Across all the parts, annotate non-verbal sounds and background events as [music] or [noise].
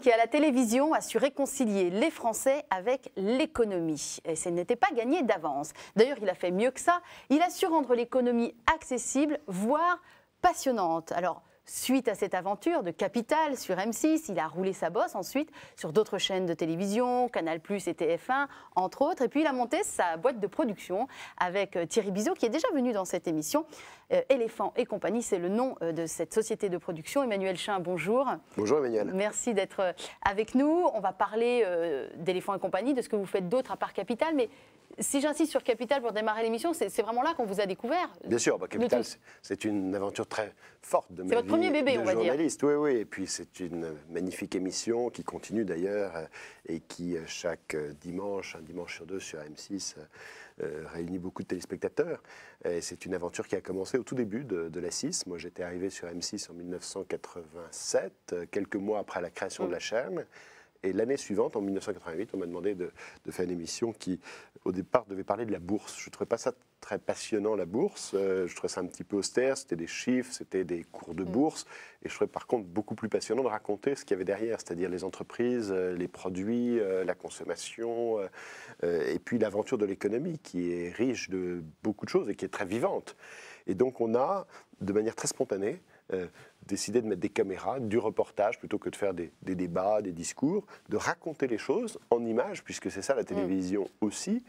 qui, à la télévision, a su réconcilier les Français avec l'économie. Et ce n'était pas gagné d'avance. D'ailleurs, il a fait mieux que ça. Il a su rendre l'économie accessible, voire passionnante. Alors, Suite à cette aventure de Capital sur M6, il a roulé sa bosse ensuite sur d'autres chaînes de télévision, Canal Plus et TF1, entre autres. Et puis il a monté sa boîte de production avec euh, Thierry Bizot, qui est déjà venu dans cette émission. Euh, Éléphant et compagnie, c'est le nom euh, de cette société de production. Emmanuel Chin, bonjour. Bonjour Emmanuel. Merci d'être euh, avec nous. On va parler d'Éléphant et compagnie, de ce que vous faites d'autre à part Capital, mais si j'insiste sur Capital pour démarrer l'émission, c'est vraiment là qu'on vous a découvert. Bien sûr, bah, Capital, c'est une aventure très forte de C'est votre premier bébé, on va journaliste. Oui, oui, et puis c'est une magnifique émission qui continue d'ailleurs et qui, chaque dimanche, un dimanche sur deux sur M6, euh, réunit beaucoup de téléspectateurs. c'est une aventure qui a commencé au tout début de, la 6. Moi, j'étais arrivé sur M6 en 1987, euh, quelques mois après la création de la mm. chaîne. Et l'année suivante, en 1988, on m'a demandé de, faire une émission qui, au départ, devait parler de la bourse. Je ne trouvais pas ça très passionnant, la bourse. Euh, je trouvais ça un petit peu austère. C'était des chiffres, c'était des cours de mm. bourse. Et je trouvais par contre beaucoup plus passionnant de raconter ce qu'il y avait derrière, c'est-à-dire les entreprises, euh, les produits, euh, la consommation, et puis l'aventure de l'économie qui est riche de beaucoup de choses et qui est très vivante. Et donc on a, de manière très spontanée, euh, décider de mettre des caméras, du reportage, plutôt que de faire des, débats, des discours, de raconter les choses en images, puisque c'est ça la télévision mm. aussi.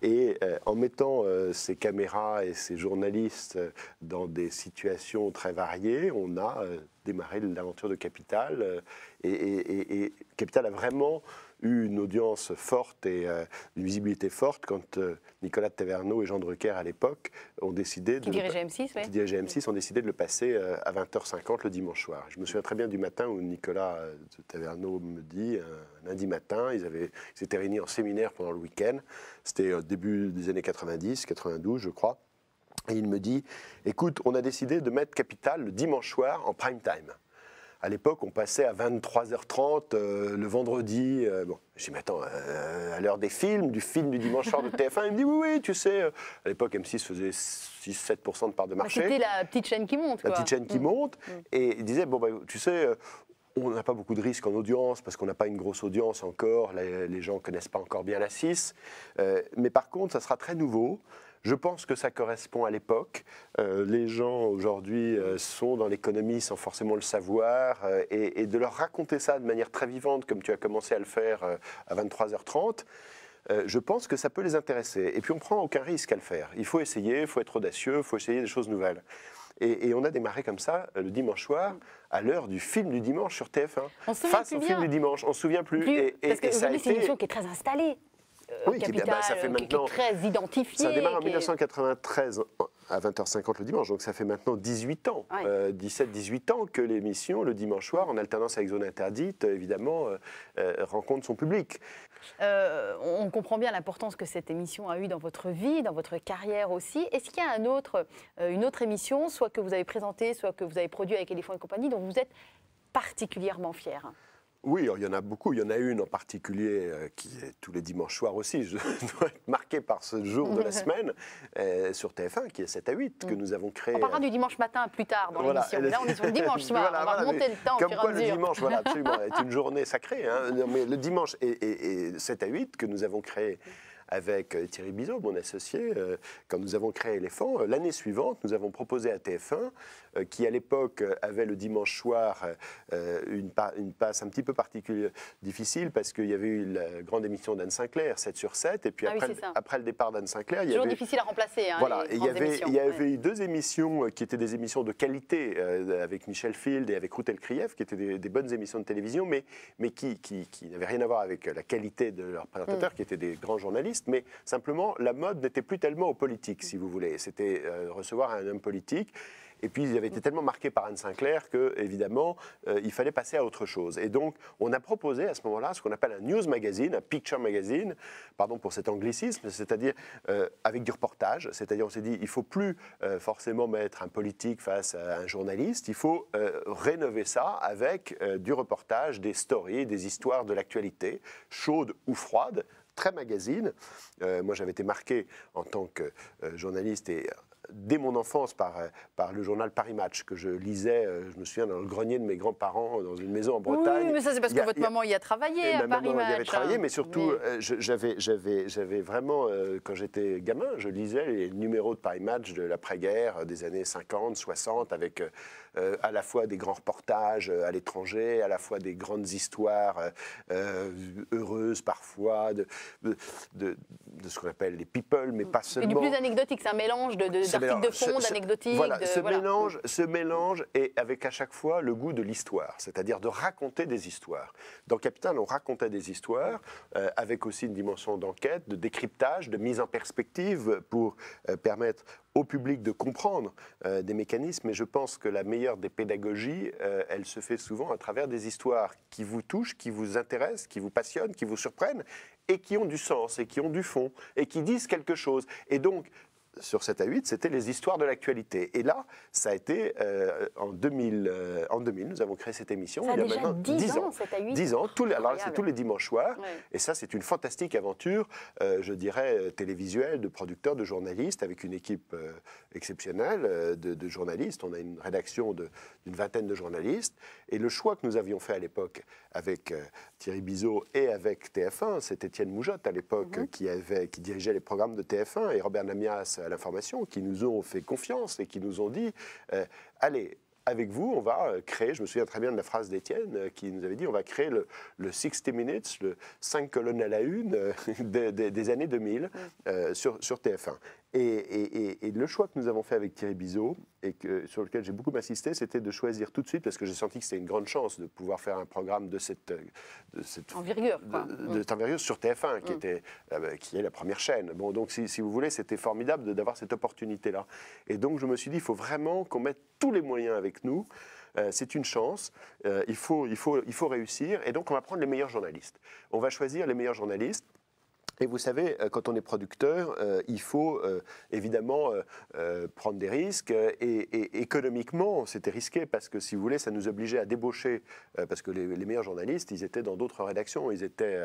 Et euh, en mettant euh, ces caméras et ces journalistes dans des situations très variées, on a démarré l'aventure de Capital. et Capital a vraiment eu une audience forte et euh, une visibilité forte quand euh, Nicolas Taverneau et Jean Drucker, à l'époque, ont décidé qui de. Dirigeait M6, oui. – Qui dirigeait M6, ont décidé de le passer euh, à 20h50 le dimanche soir. Je me souviens très bien du matin où Nicolas de Taverneau me dit, un lundi matin, ils, avaient, ils s'étaient réunis en séminaire pendant le week-end. C'était au début des années 90, 92, je crois. Et il me dit Écoute, on a décidé de mettre Capital le dimanche soir en prime time à l'époque, on passait à 23h30 euh, le vendredi. Euh, bon, je dis, mais attends, euh, à l'heure des films, du film du dimanche soir de TF1, il me dit, oui, oui, tu sais. À l'époque, M6 faisait 6-7% de part de marché. C'était la petite chaîne qui monte. La petite chaîne qui mm. monte. Mm. Et il disait, bon, bah, tu sais, on n'a pas beaucoup de risques en audience parce qu'on n'a pas une grosse audience encore, les, gens ne connaissent pas encore bien la 6. mais par contre, ça sera très nouveau. Je pense que ça correspond à l'époque. Euh, les gens aujourd'hui euh, sont dans l'économie sans forcément le savoir euh, et, de leur raconter ça de manière très vivante, comme tu as commencé à le faire à 23h30. je pense que ça peut les intéresser. Et puis on prend aucun risque à le faire. Il faut essayer, il faut être audacieux, il faut essayer des choses nouvelles. Et, on a démarré comme ça le dimanche soir, à l'heure du film du dimanche sur TF1. Face au film du dimanche, on ne se souvient plus. une émission qui est très installée. Euh, oui, qui, bah, ça fait euh, maintenant, est très identifié. Ça démarre en 1993 à 20h50 le dimanche, donc ça fait maintenant 18 ans, 17-18 euh, ans que l'émission, le dimanche soir, en alternance avec Zone Interdite, évidemment, rencontre son public. on comprend bien l'importance que cette émission a eue dans votre vie, dans votre carrière aussi. Est-ce qu'il y a une autre émission, soit que vous avez présentée, soit que vous avez produite avec Téléphone et compagnie, dont vous êtes particulièrement fier oui, il y en a beaucoup. Il y en a une en particulier euh, qui est tous les dimanches soirs aussi. Je [laughs] dois être marqué par ce jour de la [laughs] semaine euh, sur TF1 qui est 7 à 8 que mm. nous avons créé. On parlera euh, du dimanche matin plus tard dans l'émission. Là, on est sur le [laughs] dimanche soir. on va monter le temps. Comme quoi, le dimanche, voilà, absolument, est une journée sacrée. Hein. mais le dimanche et, 7 à 8 que nous avons créé avec euh, Thierry Bizot, mon associé, euh, quand nous avons créé Éléphant, euh, l'année suivante, nous avons proposé à TF1, qui à l'époque avait le dimanche soir une, passe un petit peu particulière, difficile, parce qu'il y avait eu la grande émission d'Anne Sinclair, 7 sur 7, et puis ah après, le, après, le, départ d'Anne Sinclair, il y avait... difficile à remplacer, hein, il y avait, Il y avait deux émissions qui étaient des émissions de qualité, avec Michel Field et avec Routel kriev qui étaient des, bonnes émissions de télévision, mais, mais qui, qui, n'avaient rien à voir avec la qualité de leurs présentateurs, mm. qui étaient des grands journalistes mais simplement la mode n'était plus tellement aux politiques, si vous voulez. C'était euh, recevoir un homme politique. Et puis, il avait été tellement marqué par Anne Sinclair que, évidemment, euh, il fallait passer à autre chose. Et donc, on a proposé à ce moment-là ce qu'on appelle un news magazine, un picture magazine, pardon pour cet anglicisme, c'est-à-dire euh, avec du reportage. C'est-à-dire, on s'est dit, il faut plus forcément mettre un politique face à un journaliste, il faut rénover ça avec du reportage, des stories, des histoires de l'actualité, chaude ou froide très magazine. Euh, moi, j'avais été marqué en tant que euh, journaliste et euh, dès mon enfance par, par le journal Paris Match que je lisais, je me souviens, dans le grenier de mes grands-parents, dans une maison en Bretagne. Oui, mais ça c'est parce que votre maman y a travaillé eh, à Paris Match. Y avait travaillé, hein. mais surtout, j'avais, j'avais, j'avais vraiment, quand j'étais gamin, je lisais les numéros de Paris Match de l'après-guerre, des années 50, 60, avec... Euh, à la fois des grands reportages euh, à l'étranger, à la fois des grandes histoires euh, heureuses parfois, de, ce qu'on appelle les people, mais pas seulement. C'est du plus anecdotique, c'est un mélange d'articles de, fond, d'anecdotiques. Voilà, ce, Mélange, ce mélange et avec à chaque fois le goût de l'histoire, c'est-à-dire de raconter des histoires. Dans Capital, on racontait des histoires avec aussi une dimension d'enquête, de décryptage, de mise en perspective pour permettre au public de comprendre euh, des mécanismes. mais je pense que la meilleure des pédagogies, euh, elle se fait souvent à travers des histoires qui vous touchent, qui vous intéressent, qui vous passionnent, qui vous surprennent et qui ont du sens et qui ont du fond et qui disent quelque chose. Et donc, sur 7 à 8, c'était les histoires de l'actualité. Et là, ça a été euh, en, 2000, euh, en 2000, nous avons créé cette émission. il y a maintenant 10, ans, 10 ans, tous alors c'est tous les dimanches soirs. Et ça, c'est une fantastique aventure, euh, je dirais, télévisuelle, de producteurs, de journalistes, avec une équipe exceptionnelle de, journalistes. On a une rédaction d'une vingtaine de journalistes. Et le choix que nous avions fait à l'époque avec Thierry Bizot et avec TF1, c'est Étienne Moujotte à l'époque mhm. qui, qui dirigeait les programmes de TF1 et Robert Namias à l'information, qui nous ont fait confiance et qui nous ont dit euh, allez, avec vous, on va euh, créer, je me souviens très bien de la phrase d'Étienne euh, qui nous avait dit, on va créer le, le 60 Minutes, le 5 colonnes à la une [laughs] des, années 2000 sur, sur, TF1. Et, le choix que nous avons fait avec Thierry Bizot, et que, sur lequel j'ai beaucoup assisté, c'était de choisir tout de suite, parce que j'ai senti que c'était une grande chance de pouvoir faire un programme de cette, euh, de cette envergure, quoi. De, mm. cette envergure sur TF1, qui, mm. était, euh, bah, qui est la première chaîne. Bon, donc si, vous voulez, c'était formidable d'avoir cette opportunité-là. Et donc je me suis dit, il faut vraiment qu'on mette tous les moyens avec nous. Euh, c'est une chance, il, faut, il, faut, il faut réussir, et donc on va prendre les meilleurs journalistes. On va choisir les meilleurs journalistes et vous savez, euh, quand on est producteur, euh, il faut euh, évidemment prendre des risques. Et, économiquement, c'était risqué parce que, si vous voulez, ça nous obligeait à débaucher. parce que les, meilleurs journalistes, ils étaient dans d'autres rédactions. Ils étaient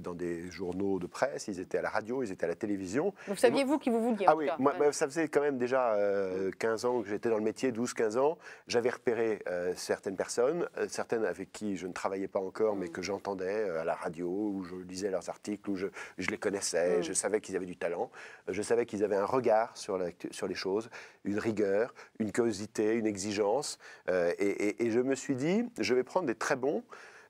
dans des journaux de presse, ils étaient à la radio, ils étaient à la télévision. Vous saviez-vous qui vous vouliez Ah oui, ça faisait quand même déjà 15 ans que j'étais dans le métier, 12-15 ans. J'avais repéré certaines personnes, certaines avec qui je ne travaillais pas encore, mais mm. que j'entendais à la radio, où je lisais leurs articles, où je je les connaissais, mm. je savais qu'ils avaient du talent, je savais qu'ils avaient un regard sur, sur les choses, une rigueur, une curiosité, une exigence. Euh, et, je me suis dit, je vais prendre des très bons,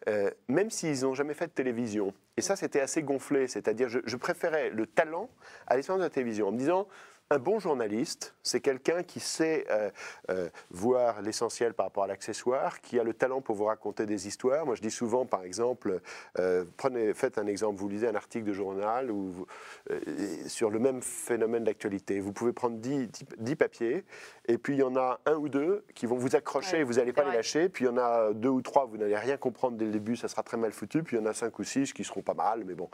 euh, même s'ils n'ont jamais fait de télévision. Et ça, c'était assez gonflé. C'est-à-dire, je, je préférais le talent à l'expérience de la télévision, en me disant, un bon journaliste, c'est quelqu'un qui sait euh, euh, voir l'essentiel par rapport à l'accessoire, qui a le talent pour vous raconter des histoires. Moi, je dis souvent, par exemple, euh, prenez, faites un exemple, vous lisez un article de journal ou sur le même phénomène d'actualité. Vous pouvez prendre 10, papiers, et puis il y en a un ou deux qui vont vous accrocher et vous n'allez pas les lâcher. Puis il y en a deux ou trois, vous n'allez rien comprendre dès le début, ça sera très mal foutu. Puis il y en a cinq ou six qui seront pas mal, mais bon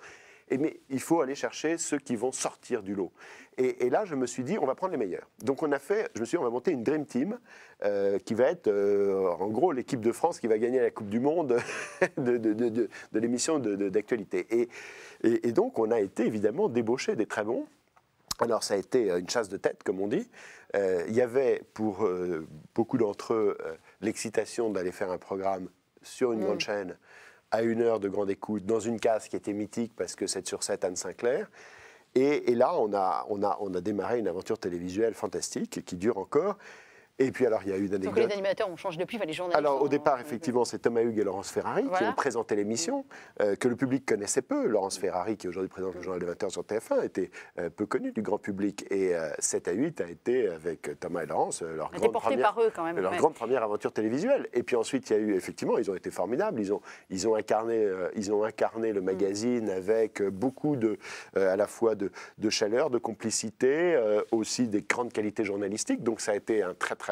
mais il faut aller chercher ceux qui vont sortir du lot. Et, là, je me suis dit, on va prendre les meilleurs. Donc on a fait, je me suis dit, on va monter une Dream Team euh, qui va être euh, en gros l'équipe de France qui va gagner la Coupe du Monde [laughs] de, l'émission d'actualité. Et, donc on a été évidemment débauché des très bons. Alors ça a été une chasse de tête, comme on dit. Euh, il y avait pour beaucoup d'entre eux l'excitation d'aller faire un programme sur une mm. grande chaîne à une heure de grande écoute, dans une case qui était mythique parce que 7 sur 7, Anne Sinclair. Et, et là, on a, on a démarré une aventure télévisuelle fantastique qui dure encore et puis alors, il y a eu d'animateurs Donc les animateurs ont changé depuis, les journalistes. Alors au départ, effectivement, c'est Thomas Hugues et Laurence Ferrari qui ont présenté l'émission, euh, que le public connaissait peu. Laurence Ferrari, qui aujourd'hui présente le journal des 20h sur TF1, était euh, peu connue du grand public. Et 7 à 8 a été, avec Thomas et Laurence, euh, leur, grande première, quand leur grande première aventure télévisuelle. Et puis ensuite, il y a eu, effectivement, ils ont été formidables. Ils ont, ils ont, incarné, ils ont incarné le mm. magazine avec beaucoup de, à la fois de chaleur, de complicité, aussi des grandes qualités journalistiques. Donc ça a été un très, très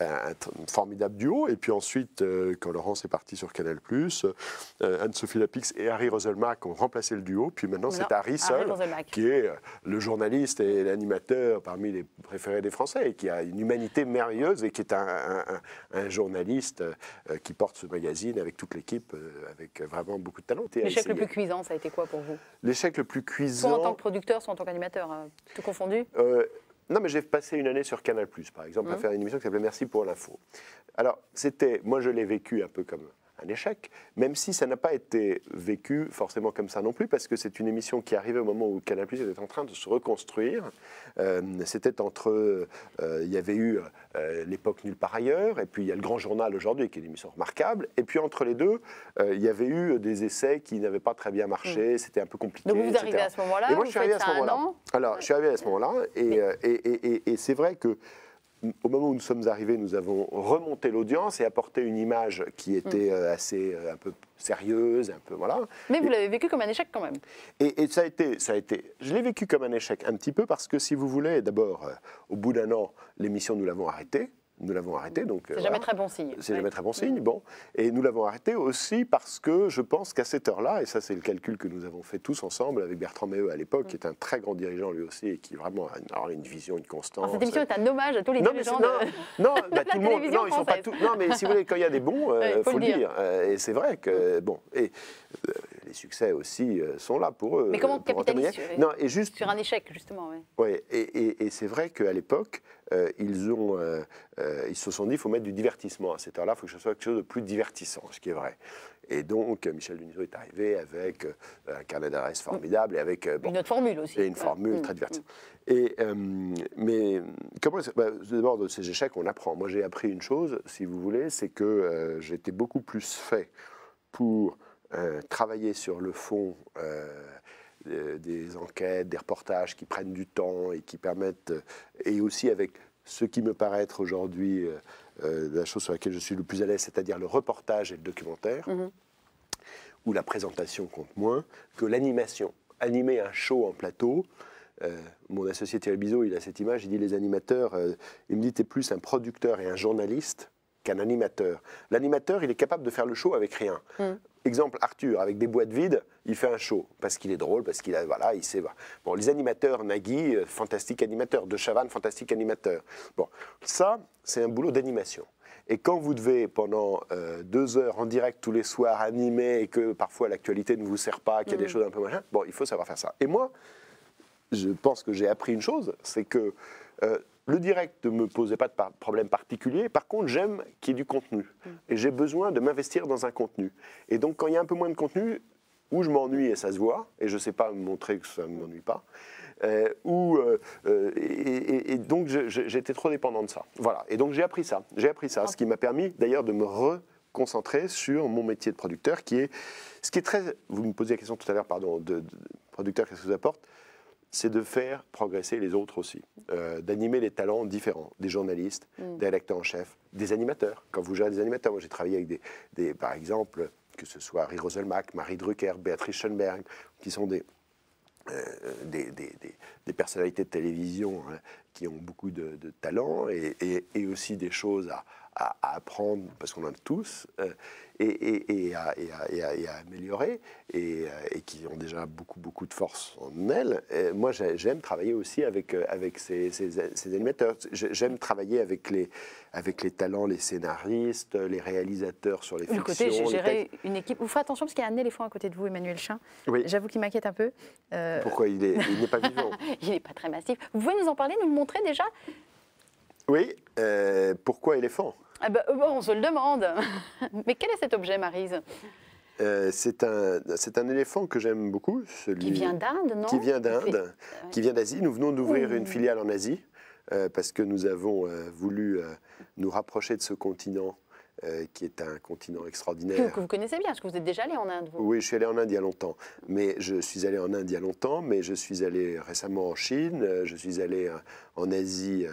un, formidable duo. Et puis ensuite, euh, quand Laurence est parti sur Canal, euh, Anne-Sophie Lapix et Harry Roselmack ont remplacé le duo. Puis maintenant, c'est Harry seul, qui est euh, le journaliste et l'animateur parmi les préférés des Français, et qui a une humanité merveilleuse et qui est un, journaliste qui porte ce magazine avec toute l'équipe, avec vraiment beaucoup de talent. L'échec le plus cuisant, ça a été quoi pour vous L'échec le plus cuisant. Soit en tant que producteur, soit en tant qu'animateur, hein, tout confondu non, mais j'ai passé une année sur Canal, par exemple, à hein faire une émission qui s'appelait Merci pour l'info. Alors, c'était, moi je l'ai vécu un peu comme un échec, même si ça n'a pas été vécu forcément comme ça non plus, parce que c'est une émission qui arrivait au moment où Canal Plus était en train de se reconstruire. Euh, c'était entre, euh, il y avait eu euh, l'époque nulle part ailleurs, et puis il y a le Grand Journal aujourd'hui, qui est une émission remarquable, et puis entre les deux, il y avait eu des essais qui n'avaient pas très bien marché, hmm. c'était un peu compliqué. Donc vous, arrivez à ce moment-là Et moi, je suis arrivé à ce moment-là. Alors, je suis arrivé à ce moment-là, et, et c'est vrai que au moment où nous sommes arrivés, nous avons remonté l'audience et apporté une image qui mm. était euh, assez euh, un peu sérieuse, un peu voilà. Mais vous l'avez vécu comme un échec quand même. Et, ça a été, ça a été. Je l'ai vécu comme un échec un petit peu parce que si vous voulez, d'abord, euh, au bout d'un an, l'émission nous l'avons arrêtée. Nous l'avons arrêté, donc. C'est euh, jamais très bon signe. C'est jamais très bon mm. signe, bon. Et nous l'avons arrêté aussi parce que je pense qu'à cette heure-là, et ça c'est le calcul que nous avons fait tous ensemble avec Bertrand Maheu à l'époque, qui est un très grand dirigeant lui aussi et qui vraiment a une, vision, une constance. cette émission est un hommage à tous les dirigeants. Non, [laughs] non, bah, tout le monde. Non, ils sont pas tous. non, mais si vous voulez, quand il y a des bons, euh, il faut, le dire. dire. Euh, et c'est vrai que, mm. bon. Et, succès aussi euh, sont là pour eux. Mais comment capitaliser sur, non, et juste, sur un échec, justement ouais, et, c'est vrai qu'à l'époque, euh, ils, ont, euh, ils se sont dit il faut mettre du divertissement à cette heure-là, il faut que ce soit quelque chose de plus divertissant, ce qui est vrai. Et donc, Michel Denisot est arrivé avec un carnet d'adresse mm. formidable et avec. une autre formule aussi. Et une formule mm. très mm. divertissante. Et, mais comment. Bah, D'abord, de ces échecs, on apprend. Moi, j'ai appris une chose, si vous voulez, c'est que j'étais beaucoup plus fait pour euh, travailler sur le fond euh, euh, des enquêtes, des reportages qui prennent du temps et qui permettent, et aussi avec ce qui me paraît être aujourd'hui la chose sur laquelle je suis le plus à l'aise, c'est-à-dire le reportage et le documentaire, mhm. où la présentation compte moins que l'animation. Animer un show en plateau, mon associé Thierry Bizot, il a cette image, il dit les animateurs, il me dit, t'es plus un producteur et un journaliste qu'un animateur. L'animateur, il est capable de faire le show avec rien. Mm. Exemple Arthur, avec des boîtes vides, il fait un show parce qu'il est drôle, parce qu'il a voilà, il sait. Bon, les animateurs, Nagui, euh, fantastique animateur, De Chavannes, fantastique animateur. Bon, ça, c'est un boulot d'animation. Et quand vous devez, pendant euh, deux heures en direct tous les soirs, animer et que parfois l'actualité ne vous sert pas, qu'il y a des mm. choses un peu machin, bon, il faut savoir faire ça. Et moi, je pense que j'ai appris une chose, c'est que euh, le direct ne me posait pas de problème particulier. Par contre, j'aime qu'il y ait du contenu. Mm. Et j'ai besoin de m'investir dans un contenu. Et donc, quand il y a un peu moins de contenu, où je m'ennuie et ça se voit, et je ne sais pas montrer que ça ne m'ennuie pas, euh, ou... Euh, euh, et, donc j'étais trop dépendant de ça. Voilà. Et donc j'ai appris ça. J'ai appris ça, ce qui m'a permis d'ailleurs de me reconcentrer sur mon métier de producteur, qui est ce qui est très. Vous me posiez la question tout à l'heure, pardon, de, producteur, qu'est-ce que ça apporte c'est de faire progresser les autres aussi, euh, d'animer les talents différents, des journalistes, mm. des rédacteurs en chef, des animateurs. Quand vous gérez des animateurs, moi j'ai travaillé avec des, par exemple, que ce soit Harry Roselmack, Marie Drucker, Béatrice Schoenberg, qui sont des, euh, des, personnalités de télévision hein, qui ont beaucoup de, talent et, aussi des choses à, apprendre, parce qu'on en a tous. Euh, et, à, améliorer euh, et, qui ont déjà beaucoup, beaucoup de force en elles. moi, j'aime travailler aussi avec, euh, avec ces, ces, animateurs. J'aime travailler avec les, avec les talents, les scénaristes, les réalisateurs sur les fictions. Du côté, j'ai géré une équipe. Vous ferez attention parce qu'il y a un éléphant à côté de vous, Emmanuel Chin. J'avoue qu'il m'inquiète un peu. Euh, pourquoi Il n'est il pas vivant. [laughs] il n'est pas très massif. Vous pouvez nous en parler, nous le montrer déjà oui, pourquoi éléphant ah bah, euh, On se le demande. [laughs] Mais quel est cet objet, Marise euh, c'est un, éléphant que j'aime beaucoup. qui vient d'Inde, non Qui vient d'Inde, qui vient d'Asie. Nous venons d'ouvrir une filiale en Asie euh, parce que nous avons voulu nous rapprocher de ce continent euh, qui est un continent extraordinaire. Que vous connaissez bien, parce que vous êtes déjà allé en Inde. Oui, je suis allé en Inde il y a longtemps. Mais je suis allé en Inde il y a longtemps, mais je suis allé récemment en Chine, euh, je suis allé euh, en Asie,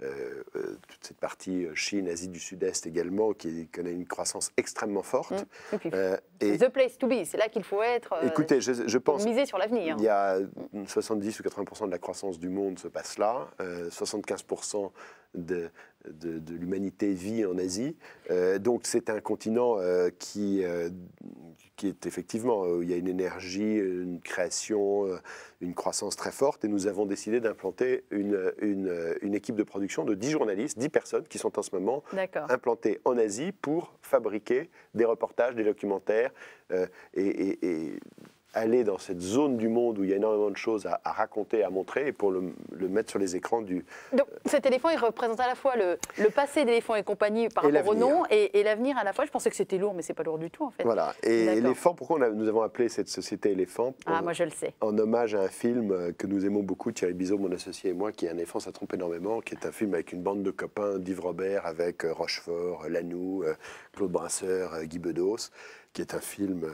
toute cette partie Chine, Asie du Sud-Est également, qui connaît une croissance extrêmement forte. Mmh. Et, the place to be, c'est là qu'il faut être. Euh, Écoutez, je, pense. Miser sur l'avenir. Il y a 70 ou 80 de la croissance du monde se passe là. 75 euh, de, l'humanité vit en Asie. Euh, donc c'est un continent qui, qui est effectivement, euh, il y a une énergie, une création, euh, une croissance très forte. Et nous avons décidé d'implanter une, une, équipe de production de 10 journalistes, 10 personnes qui sont en ce moment implantées en Asie pour fabriquer des reportages, des documentaires euh, et, et aller dans cette zone du monde où il y a énormément de choses à, raconter, à montrer, et pour le, mettre sur les écrans du... Donc cet éléphant, il représente à la fois le, le passé d'éléphant et compagnie par et rapport au nom, et, l'avenir à la fois. Je pensais que c'était lourd, mais c'est pas lourd du tout, en fait. Voilà. Et éléphant, pourquoi nous avons appelé cette société éléphant Ah, en, moi je le sais. En hommage à un film euh, que nous aimons beaucoup, Thierry Bizot, mon associé et moi, qui est Un éléphant, ça trompe énormément, qui est un film avec une bande de copains d'Yves Robert, avec euh, Rochefort, euh, Lanoux, Claude Brasseur, Guy Bedos, qui est un film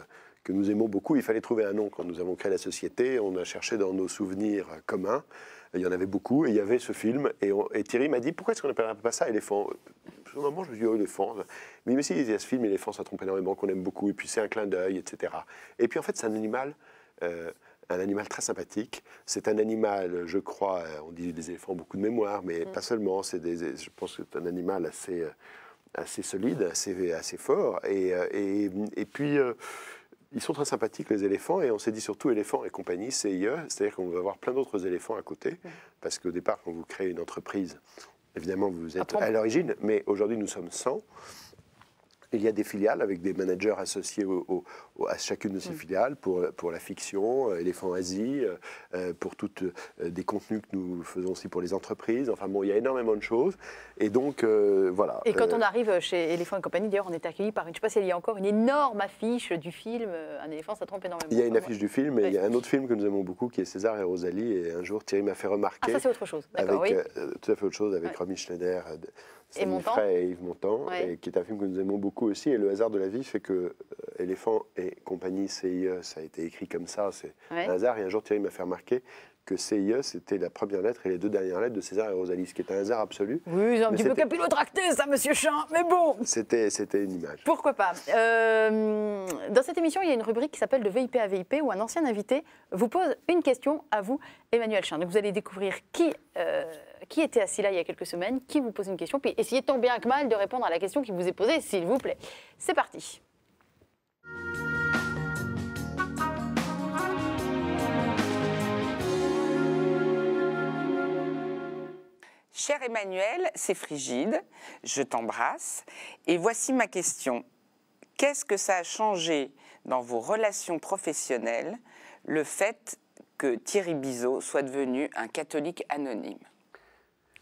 que nous aimons beaucoup. Il fallait trouver un nom quand nous avons créé la société. On a cherché dans nos souvenirs communs. Il y en avait beaucoup. Et il y avait ce film. Et, Thierry m'a dit Pourquoi est-ce qu'on n'appellerait pas ça éléphant je me dis :« dit oh, éléphant. Mais aussi, il y a ce film éléphant, ça trompe énormément, qu'on aime beaucoup. Et puis, c'est un clin d'œil, etc. Et puis, en fait, c'est un animal. Euh, un animal très sympathique. C'est un animal, je crois, euh, on dit des éléphants beaucoup de mémoire, mais mm. pas seulement. C'est je pense que c'est un animal assez, euh, solide, assez, assez fort. Et, puis, ils sont très sympathiques, les éléphants, et on s'est dit surtout éléphants et compagnie, CIE, c'est-à-dire qu'on va avoir plein d'autres éléphants à côté, parce qu'au départ, quand vous créez une entreprise, évidemment, vous êtes à l'origine, mais aujourd'hui, nous sommes 100. Il y a des filiales avec des managers associés à chacune de ces filiales pour, pour la fiction, Éléphant euh, Asie, euh, euh, pour tous des contenus que nous faisons aussi pour les entreprises. Enfin bon, il y a énormément de choses. Et donc, voilà. Et quand on arrive chez Elephant compagnie, d'ailleurs, on est accueilli par, une, je ne sais pas s'il y a encore une énorme affiche du film. Un éléphant, ça trompe énormément. Il y a une affiche du film, mais il y a un autre film que nous aimons beaucoup qui est César et Rosalie. Et un jour, Thierry m'a fait remarquer. Ah, ça, c'est autre chose. D'accord, oui. tout à fait autre chose avec Romy Schneider mon frère et Yves Montand, et qui est un film que nous aimons beaucoup aussi. Et le hasard de la vie fait que euh, Éléphant et compagnie CIE, ça a été écrit comme ça, c'est un hasard. Et un jour, Thierry m'a fait remarquer que CIE, c'était la première lettre et les deux dernières lettres de César et Rosalie, ce qui est un hasard absolu. Oui, un petit peu capillotracté, ça, monsieur Chant, mais bon C'était une image. Pourquoi pas euh, Dans cette émission, il y a une rubrique qui s'appelle De VIP à VIP, où un ancien invité vous pose une question à vous, Emmanuel Chant. Donc vous allez découvrir qui... Euh, qui était assis là il y a quelques semaines, qui vous pose une question, puis essayez tant bien que mal de répondre à la question qui vous est posée, s'il vous plaît. C'est parti. Cher Emmanuel, c'est Frigide, je t'embrasse et voici ma question. Qu'est-ce que ça a changé dans vos relations professionnelles le fait que Thierry Bizot soit devenu un catholique anonyme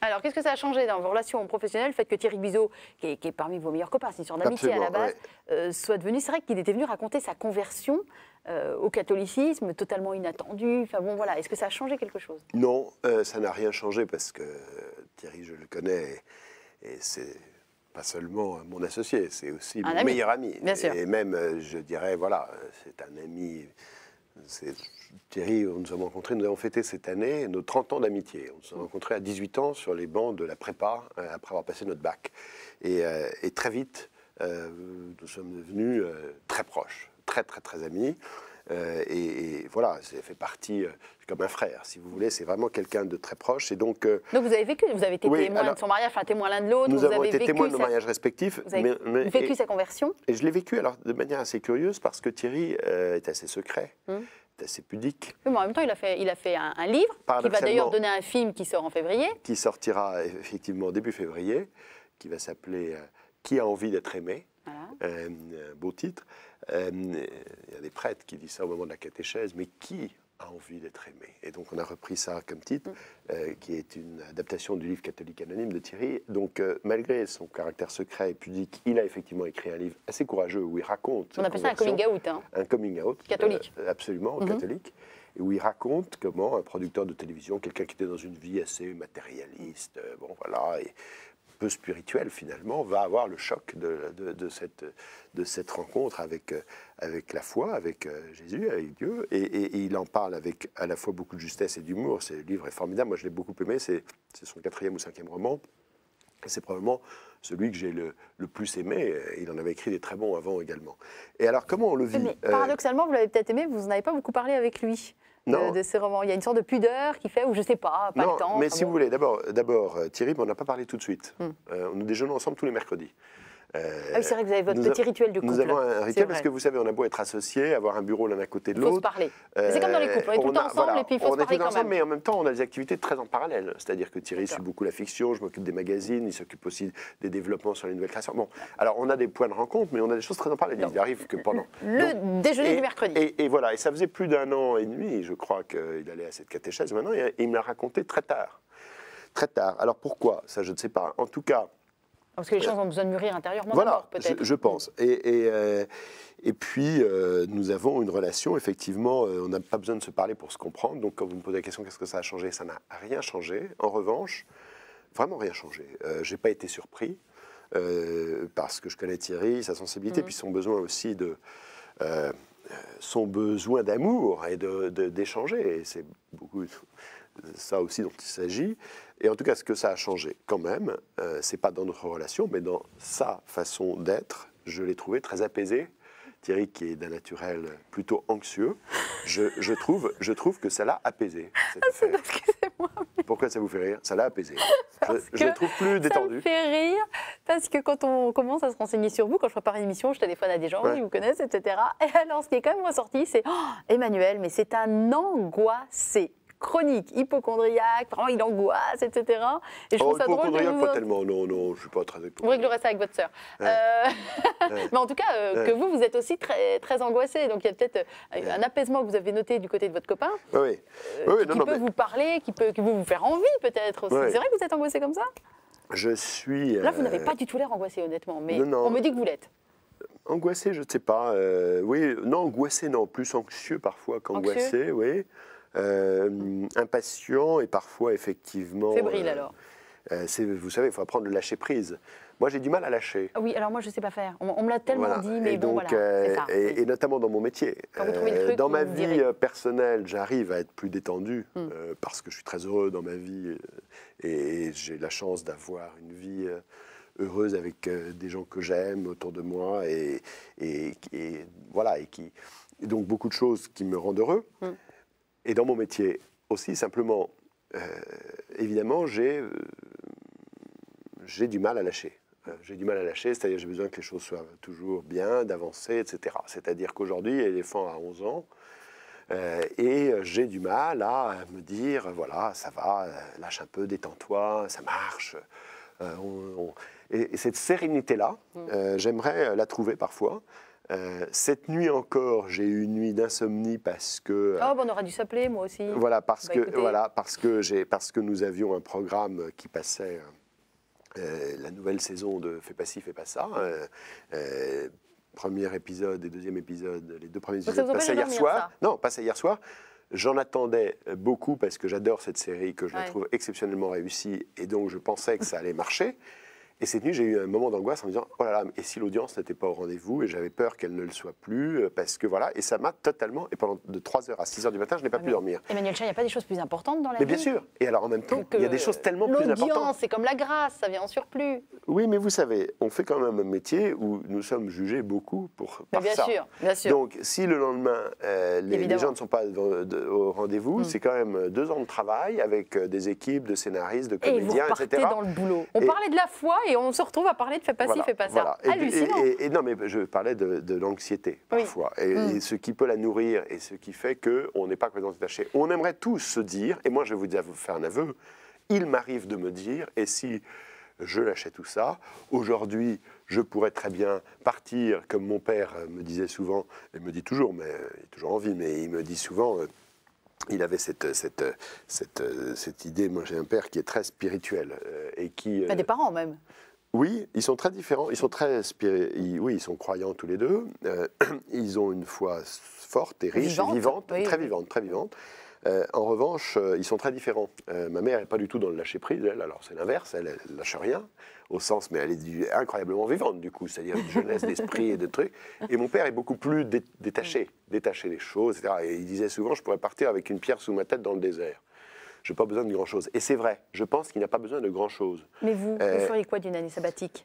alors, qu'est-ce que ça a changé dans vos relations professionnelles, le fait que Thierry Bizot, qui est, parmi vos meilleurs copains, c'est une d'amitié à la base, euh, soit devenu. C'est vrai qu'il était venu raconter sa conversion euh, au catholicisme, totalement inattendue. Enfin bon, voilà. Est-ce que ça a changé quelque chose Non, euh, ça n'a rien changé parce que Thierry, je le connais et, c'est pas seulement mon associé, c'est aussi mon meilleur ami. et même, je dirais, voilà, c'est un ami c'est Thierry, nous nous sommes nous avons fêté cette année nos 30 ans d'amitié. On nous sommes rencontrés à 18 ans sur les bancs de la prépa, euh, après avoir passé notre bac. Et, euh, très vite, euh, nous sommes devenus très proches, très très très amis. Euh, et, voilà, ça fait partie euh, comme un frère, si vous voulez. C'est vraiment quelqu'un de très proche. Et donc, euh, donc vous avez vécu, vous avez été témoin de son mariage, enfin témoin l'un de l'autre. Nous vous avons avez été témoin de nos mariages respectifs. Vous avez vécu sa conversion Et je l'ai vécu alors de manière assez curieuse parce que Thierry est assez secret. Hum. assez pudique. mais en même temps, il a fait, il a fait un livre qui va d'ailleurs donner un film qui sort en février. Qui sortira effectivement début février, qui va s'appeler Qui a envie d'être aimé euh, un beau titre. Euh, il y a des prêtres qui disent ça au moment de la catéchèse, mais qui a envie d'être aimé Et donc on a repris ça comme titre, mm. euh, qui est une adaptation du livre catholique anonyme de Thierry. Donc malgré son caractère secret et pudique, il a effectivement écrit un livre assez courageux où il raconte... On appelle ça un coming out. Hein. Un coming out. Catholique. absolument, mm-hmm. catholique où il raconte comment un producteur de télévision, quelqu'un qui était dans une vie assez matérialiste, bon voilà, et spirituel finalement, va avoir le choc de, cette, de cette rencontre avec, euh, avec la foi, avec euh, Jésus, avec Dieu. Et, il en parle avec à la fois beaucoup de justesse et d'humour. Ce livre est formidable, moi je l'ai beaucoup aimé, c'est son quatrième ou cinquième roman. C'est probablement celui que j'ai le, plus aimé. Il en avait écrit des très bons avant également. Et alors, comment on le vit euh, Paradoxalement, vous l'avez peut-être aimé, vous n'avez pas beaucoup parlé avec lui de, de, ces romans Il y a une sorte de pudeur qui fait, ou je ne sais pas, pas le temps. Mais si vous voulez, d'abord, euh, Thierry, on n'a pas parlé tout de suite. Hmm. Euh, nous déjeunons ensemble tous les mercredis ah oui, c'est vrai que vous avez votre petit rituel du couple. Nous avons un rituel parce que vous savez, on a beau être associés, avoir un bureau l'un à côté de l'autre. Il faut se parler. c'est comme dans les couples, on est euh, tout ensemble et puis il faut se parler quand même. Mais en même temps, on a des activités très en parallèle. C'est-à-dire que Thierry suit beaucoup la fiction, je m'occupe des magazines, il s'occupe aussi des développements sur les nouvelles créations. Bon, alors on a des points de rencontre, mais on a des choses très en parallèle. Il arrive que pendant. [laughs] Le déjeuner du mercredi. Et voilà, et ça faisait plus d'un an et demi, je crois qu'il allait à cette catéchèse maintenant, et il me l'a raconté très tard. Très tard. Alors pourquoi Ça, je ne sais pas. En tout cas, parce que les choses ont besoin de mûrir intérieurement. Voilà, peut-être. Je, je, pense. Et, et, euh, puis, euh, nous avons une relation, effectivement, euh, on n'a pas besoin de se parler pour se comprendre. Donc, quand vous me posez la question, qu'est-ce que ça a changé Ça n'a rien changé. En revanche, vraiment rien changé. je n'ai pas été surpris, parce que je connais Thierry, sa sensibilité, mhm. puis son besoin aussi de. son besoin d'amour et d'échanger. De, et c'est beaucoup ça aussi dont il s'agit. Et en tout cas, ce que ça a changé quand même, euh, c'est pas dans notre relation, mais dans sa façon d'être. Je l'ai trouvé très apaisé. Thierry, qui est d'un naturel plutôt anxieux, je, trouve, je trouve que ça l'a apaisé. Excusez-moi. Ah, Pourquoi ça vous fait rire Ça l'a apaisé. je, je le trouve plus détendu. Ça me fait rire parce que quand on commence à se renseigner sur vous, quand je prépare une émission, je téléphone à des gens qui vous connaissent, etc. Et alors, ce qui est quand même ressorti, c'est oh, Emmanuel, mais c'est un angoissé chronique, hypochondriaque, vraiment il angoisse, etc. Et je oh, trouve ça drôle. pas tellement, non, non, je suis pas très Vous réglerez ça avec votre sœur. Euh, [laughs] mais en tout cas, euh, que vous, vous êtes aussi très, très angoissé. Donc il y a peut-être euh, un apaisement que vous avez noté du côté de votre copain. Oui. oui qui, non, qui peut vous parler, qui peut, vous faire envie peut-être aussi. C'est vrai que vous êtes angoissé comme ça Je suis. Là, vous n'avez pas du tout l'air angoissé, honnêtement. Mais on me dit que vous l'êtes. Angoissé, je ne sais pas. oui, non, angoissé, non. Plus anxieux parfois qu'angoissé, oui. Euh, impatient et parfois effectivement. Fébrile euh, alors. Euh, vous savez, il faut apprendre le lâcher prise. Moi, j'ai du mal à lâcher. Oui, alors moi, je ne sais pas faire. On, me l'a tellement dit, mais donc, bon, voilà. et, notamment dans mon métier. dans ma vie personnelle, j'arrive à être plus détendu hmm. parce que je suis très heureux dans ma vie et, j'ai la chance d'avoir une vie heureuse avec des gens que j'aime autour de moi et, et voilà et qui donc beaucoup de choses qui me rendent heureux. Hmm. Et dans mon métier aussi, simplement, euh, évidemment, j'ai euh, j'ai du mal à lâcher. Euh, j'ai du mal à lâcher, c'est-à-dire j'ai besoin que les choses soient toujours bien, d'avancer, etc. C'est-à-dire qu'aujourd'hui, l'éléphant a 11 ans, et j'ai du mal à me dire, voilà, ça va, lâche un peu, détends-toi, ça marche. Et, cette sérénité-là, mmh. j'aimerais la trouver parfois. Euh, cette nuit encore, j'ai eu une nuit d'insomnie parce que. oh, on aurait dû s'appeler, moi aussi. Voilà, parce bah, que, voilà, parce que, parce que nous avions un programme qui passait euh, la nouvelle saison de Fais pas ci, fais pas ça. premier épisode et deuxième épisode, les deux premiers épisodes passaient hier soir. Non, passaient hier soir. J'en attendais beaucoup parce que j'adore cette série, que je la trouve exceptionnellement réussie, et donc je pensais que ça [laughs] allait marcher. Et cette nuit, j'ai eu un moment d'angoisse en me disant Oh là là, et si l'audience n'était pas au rendez-vous Et j'avais peur qu'elle ne le soit plus, euh, parce que voilà. Et ça m'a totalement. Et pendant de 3h à 6h du matin, je n'ai pas ah pu dormir. Emmanuel il n'y a pas des choses plus importantes dans la vie Mais bien sûr Et alors en même temps, il y a des choses tellement plus importantes. L'audience, c'est comme la grâce, ça vient en surplus. Oui, mais vous savez, on fait quand même un métier où nous sommes jugés beaucoup pour, par bien Sûr, bien sûr. Donc si le lendemain, euh, les, gens ne sont pas au rendez-vous, mm. c'est quand même deux ans de travail avec euh, des équipes de scénaristes, de comédiens, et vous etc. dans le boulot. On parlait de la foi et on se retrouve à parler de fais pas ci, fais pas ça. Et, non, mais je parlais de, l'anxiété parfois, mm. et, ce qui peut la nourrir et ce qui fait qu'on n'est pas complètement détaché. On aimerait tous se dire, et moi je vais vous, vous faire un aveu, il m'arrive de me dire, et si je lâchais tout ça, aujourd'hui je pourrais très bien partir, comme mon père me disait souvent, et me dit toujours, mais il est toujours en vie, mais il me dit souvent, euh, il avait cette, cette, cette, euh, cette idée, moi j'ai un père qui est très spirituel euh, et qui... a des euh, parents même oui, ils sont très différents. Ils sont très oui, ils sont croyants tous les deux. [clears throat] ils ont une foi forte et riche, vivante, vivante très vivante, très vivante. Euh, en revanche, euh, ils sont très différents. Euh, ma mère n'est pas du tout dans le lâcher prise, alors c'est l'inverse, elle, ne lâche rien, au sens, mais elle est incroyablement vivante du coup, c'est-à-dire une jeunesse d'esprit et de trucs. Et mon père est beaucoup plus détaché, détaché des choses, etc. Et il disait souvent, je pourrais partir avec une pierre sous ma tête dans le désert. Je n'ai pas besoin de grand-chose. Et c'est vrai, je pense qu'il n'a pas besoin de grand-chose. Mais vous, vous feriez quoi d'une année sabbatique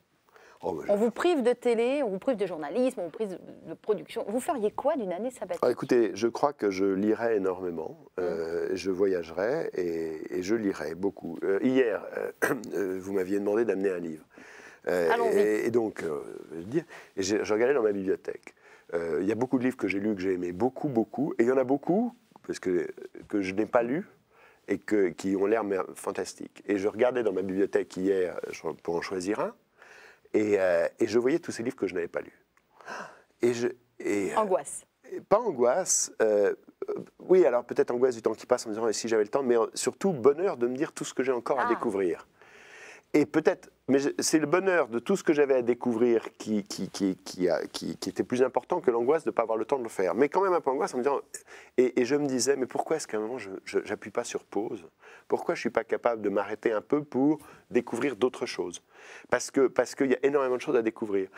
Oh, on vous prive de télé, on vous prive de journalisme, on vous prive de production. Vous feriez quoi d'une année sabbatique ah, Écoutez, je crois que je lirai énormément, je hein voyagerai euh, et, je lirai beaucoup. Euh, hier, euh, [coughs] vous m'aviez demandé d'amener un livre. Et, et, donc, je, regardais dans ma bibliothèque. Il y a beaucoup de livres que j'ai lus, que j'ai aimés, beaucoup, beaucoup. Et il y en a beaucoup parce que, que je n'ai pas lus, et qui ont l'air fantastiques. Et je regardais dans ma bibliothèque hier pour en choisir un, euh, et, je voyais tous ces livres que je n'avais pas lus. Et je, euh, angoisse. pas angoisse. Euh, oui, alors peut-être angoisse du temps qui passe en me disant si j'avais le temps, mais surtout bonheur de me dire tout ce que j'ai encore à ah. découvrir. Et peut-être mais c'est le bonheur de tout ce que j'avais à découvrir qui, était plus important que l'angoisse de ne pas avoir le temps de le faire. Mais quand même un peu angoisse en me disant, et, je me disais, mais pourquoi est-ce qu'à un moment je n'appuie pas sur pause Pourquoi je ne suis pas capable de m'arrêter un peu pour découvrir d'autres choses Parce qu'il parce qu'il y a énormément de choses à découvrir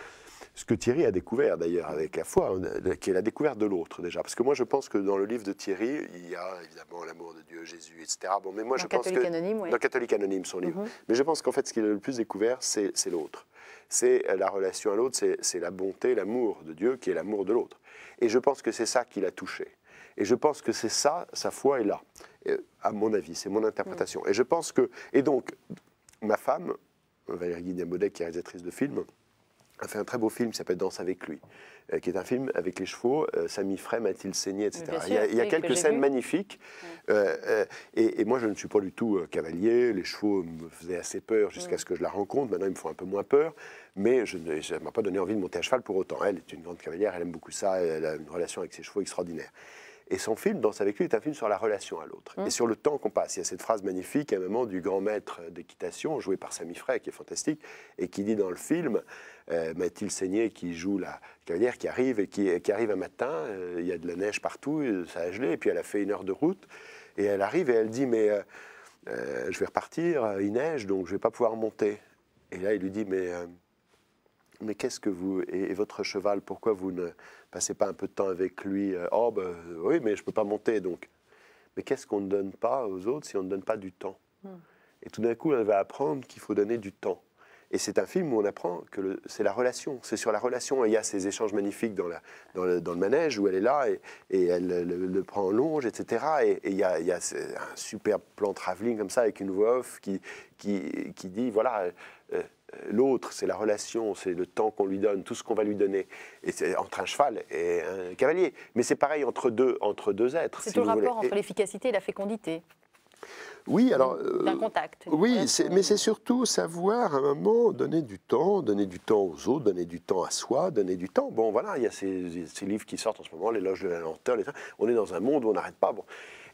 ce que Thierry a découvert d'ailleurs avec la foi, euh, qui est la découverte de l'autre déjà. Parce que moi je pense que dans le livre de Thierry, il y a évidemment l'amour de Dieu, Jésus, etc. Bon, mais moi dans je Catholique pense que Anonyme, dans Catholique anonyme son livre. Mhm. Mais je pense qu'en fait ce qu'il a le plus découvert, c'est l'autre. C'est la relation à l'autre, c'est la bonté, l'amour de Dieu qui est l'amour de l'autre. Et je pense que c'est ça qui l'a touché. Et je pense que c'est ça, sa foi est là. à mon avis, c'est mon interprétation. Mhm. Et je pense que, et donc ma femme, Valérie Guignamodet, qui est réalisatrice de films a fait un très beau film qui s'appelle Danse avec lui, euh, qui est un film avec les chevaux, euh, Sami Samy Frey, Mathilde Seigné, etc. il y a, il y a quelques scènes magnifiques. Euh, et, moi, je ne suis pas du tout cavalier. Les chevaux me faisaient assez peur jusqu'à ce que je la rencontre. Maintenant, ils me font un peu moins peur. Mais je ça ne m'a pas donné envie de monter à cheval pour autant. Elle est une grande cavalière, elle aime beaucoup ça, elle a une relation avec ses chevaux extraordinaire. Et son film, dans avec lui, est un film sur la relation à l'autre mm. et sur le temps qu'on passe. Il y a cette phrase magnifique à un moment du grand maître d'équitation, joué par Sami Frey, qui est fantastique, et qui dit dans le film euh, Mathilde Seigné, qui joue la cavalière, qui arrive, et qui, qui arrive un matin, euh, il y a de la neige partout, euh, ça a gelé, et puis elle a fait une heure de route, et elle arrive et elle dit Mais je vais repartir, il neige, donc je ne vais pas pouvoir monter. Et là, il lui dit Mais, mais qu'est-ce que vous. et votre cheval, pourquoi vous ne passez pas un peu de temps avec lui euh, Oh, ben, euh, oui, mais je peux pas monter, donc. Mais qu'est-ce qu'on ne donne pas aux autres si on ne donne pas du temps hmm. Et tout d'un coup, elle va apprendre qu'il faut donner du temps. Et c'est un film où on apprend que c'est la relation, c'est sur la relation. il y a ces échanges magnifiques dans, le, manège où elle est là et, elle le, prend en longe, etc. Et, il, y a, un super plan travelling comme ça avec une voix off qui, qui, dit voilà, euh, euh, l'autre, c'est la relation, c'est le temps qu'on lui donne, tout ce qu'on va lui donner. Et c'est entre un cheval et un cavalier. Mais c'est pareil entre deux, entre deux êtres. C'est le rapport entre l'efficacité et la fécondité. Oui, alors. D'un euh, contact. Oui, mais c'est surtout savoir à un moment donner du temps, donner du temps aux autres, donner du temps à soi, donner du temps. Bon, voilà, il y a ces, livres qui sortent en ce moment, L'éloge de la lenteur, les... on est dans un monde où on n'arrête pas.